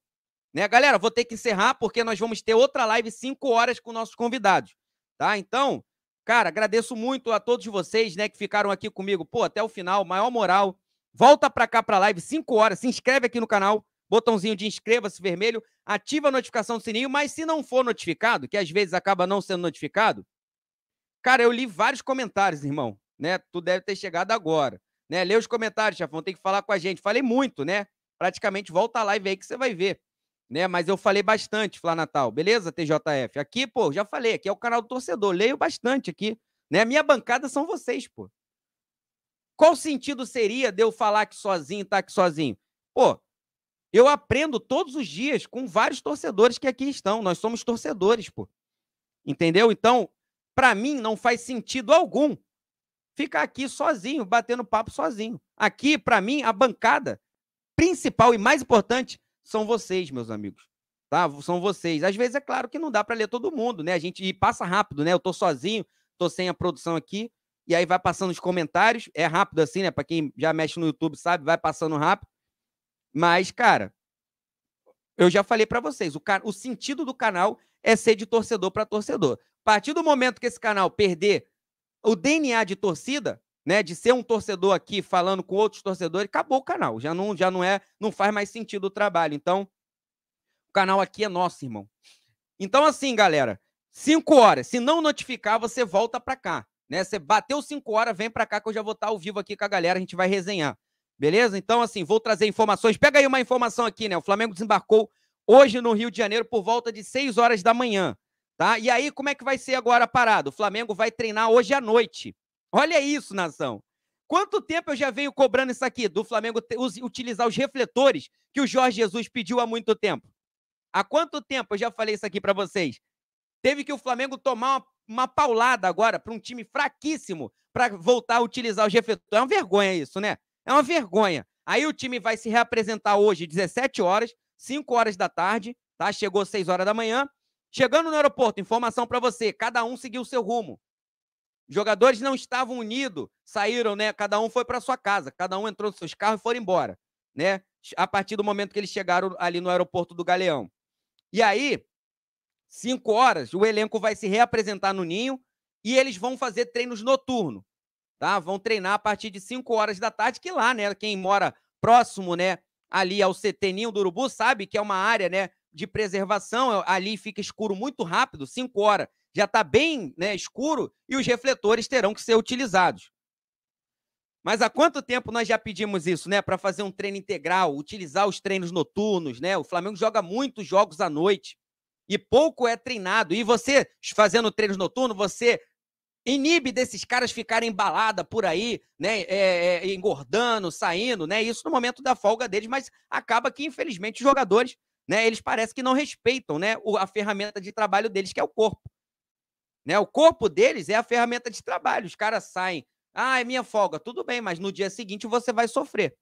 Né, galera? Vou ter que encerrar porque nós vamos ter outra live 5 horas com nossos convidados. Tá? Então, Cara, agradeço muito a todos vocês, né, que ficaram aqui comigo, pô, até o final, maior moral. Volta pra cá pra live, 5 horas, se inscreve aqui no canal, botãozinho de inscreva-se vermelho, ativa a notificação do sininho, mas se não for notificado, que às vezes acaba não sendo notificado, cara, eu li vários comentários, irmão, né? Tu deve ter chegado agora, né? Lê os comentários, chafão, tem que falar com a gente. Falei muito, né? Praticamente volta a live aí que você vai ver né? Mas eu falei bastante, Flá Natal, beleza, TJF? Aqui, pô, já falei, aqui é o canal do torcedor, leio bastante aqui, né? Minha bancada são vocês, pô. Qual sentido seria de eu falar que sozinho, tá aqui sozinho? Pô, eu aprendo todos os dias com vários torcedores que aqui estão, nós somos torcedores, pô. Entendeu? Então, para mim não faz sentido algum ficar aqui sozinho, batendo papo sozinho. Aqui, para mim, a bancada principal e mais importante são vocês, meus amigos. Tá? São vocês. Às vezes é claro que não dá para ler todo mundo, né? A gente passa rápido, né? Eu tô sozinho, tô sem a produção aqui, e aí vai passando os comentários, é rápido assim, né? Para quem já mexe no YouTube, sabe, vai passando rápido. Mas, cara, eu já falei para vocês, o, o sentido do canal é ser de torcedor para torcedor. A partir do momento que esse canal perder o DNA de torcida, né, de ser um torcedor aqui falando com outros torcedores, acabou o canal. Já não, já não é, não faz mais sentido o trabalho. Então, o canal aqui é nosso, irmão. Então, assim, galera, 5 horas. Se não notificar, você volta para cá. Né? Você bateu 5 horas, vem para cá que eu já vou estar tá ao vivo aqui com a galera, a gente vai resenhar. Beleza? Então, assim, vou trazer informações. Pega aí uma informação aqui, né? O Flamengo desembarcou hoje no Rio de Janeiro por volta de 6 horas da manhã, tá? E aí, como é que vai ser agora a parada? O Flamengo vai treinar hoje à noite, Olha isso, nação. Quanto tempo eu já venho cobrando isso aqui, do Flamengo utilizar os refletores que o Jorge Jesus pediu há muito tempo? Há quanto tempo eu já falei isso aqui para vocês? Teve que o Flamengo tomar uma, uma paulada agora para um time fraquíssimo para voltar a utilizar os refletores. É uma vergonha isso, né? É uma vergonha. Aí o time vai se reapresentar hoje, 17 horas, 5 horas da tarde, tá? Chegou 6 horas da manhã. Chegando no aeroporto, informação para você: cada um seguiu o seu rumo. Jogadores não estavam unidos, saíram, né? Cada um foi para sua casa, cada um entrou nos seus carros e foram embora, né? A partir do momento que eles chegaram ali no aeroporto do Galeão. E aí, cinco horas, o elenco vai se reapresentar no Ninho e eles vão fazer treinos noturno, tá? Vão treinar a partir de cinco horas da tarde, que lá, né? Quem mora próximo, né? Ali ao CT Ninho do Urubu sabe que é uma área, né? De preservação, ali fica escuro muito rápido, cinco horas já está bem né, escuro e os refletores terão que ser utilizados. Mas há quanto tempo nós já pedimos isso, né? Para fazer um treino integral, utilizar os treinos noturnos, né? O Flamengo joga muitos jogos à noite e pouco é treinado. E você, fazendo treinos noturnos, você inibe desses caras ficarem embalada por aí, né, é, é, engordando, saindo, né, isso no momento da folga deles, mas acaba que infelizmente os jogadores, né, eles parecem que não respeitam, né, a ferramenta de trabalho deles que é o corpo. Né? O corpo deles é a ferramenta de trabalho. Os caras saem. Ah, é minha folga. Tudo bem, mas no dia seguinte você vai sofrer.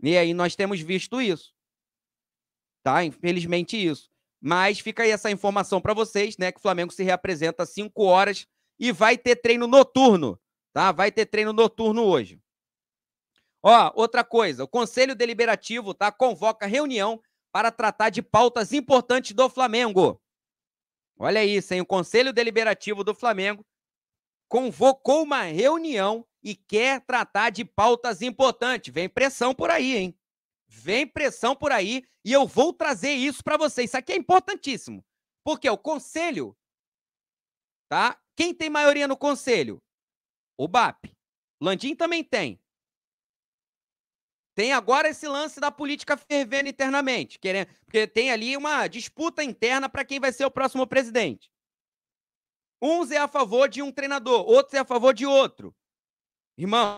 E aí nós temos visto isso. Tá? Infelizmente isso. Mas fica aí essa informação para vocês, né? Que o Flamengo se reapresenta às 5 horas e vai ter treino noturno, tá? Vai ter treino noturno hoje. Ó, outra coisa, o Conselho Deliberativo, tá? Convoca reunião para tratar de pautas importantes do Flamengo. Olha isso, hein? O Conselho Deliberativo do Flamengo convocou uma reunião e quer tratar de pautas importantes. Vem pressão por aí, hein? Vem pressão por aí e eu vou trazer isso para vocês. Isso aqui é importantíssimo. Porque o conselho, tá? Quem tem maioria no conselho? O BAP. Landim também tem. Tem agora esse lance da política fervendo internamente, querendo, porque tem ali uma disputa interna para quem vai ser o próximo presidente. Uns é a favor de um treinador, outros é a favor de outro. Irmão,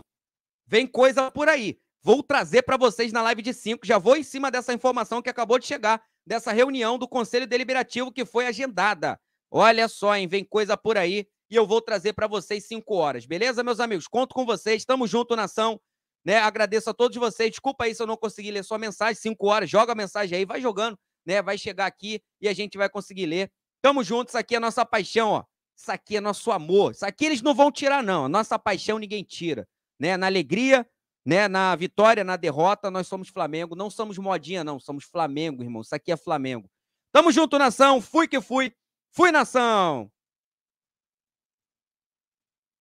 vem coisa por aí. Vou trazer para vocês na live de 5, já vou em cima dessa informação que acabou de chegar, dessa reunião do Conselho Deliberativo que foi agendada. Olha só, hein, vem coisa por aí e eu vou trazer para vocês 5 horas, beleza, meus amigos? Conto com vocês, tamo junto, nação. Né? Agradeço a todos vocês. Desculpa aí se eu não consegui ler sua mensagem. Cinco horas, joga a mensagem aí, vai jogando, né? Vai chegar aqui e a gente vai conseguir ler. Tamo junto, isso aqui é nossa paixão, ó. Isso aqui é nosso amor. Isso aqui eles não vão tirar, não. Nossa paixão ninguém tira. Né? Na alegria, né? na vitória, na derrota, nós somos Flamengo. Não somos modinha, não. Somos Flamengo, irmão. Isso aqui é Flamengo. Tamo junto, nação. Fui que fui. Fui, nação!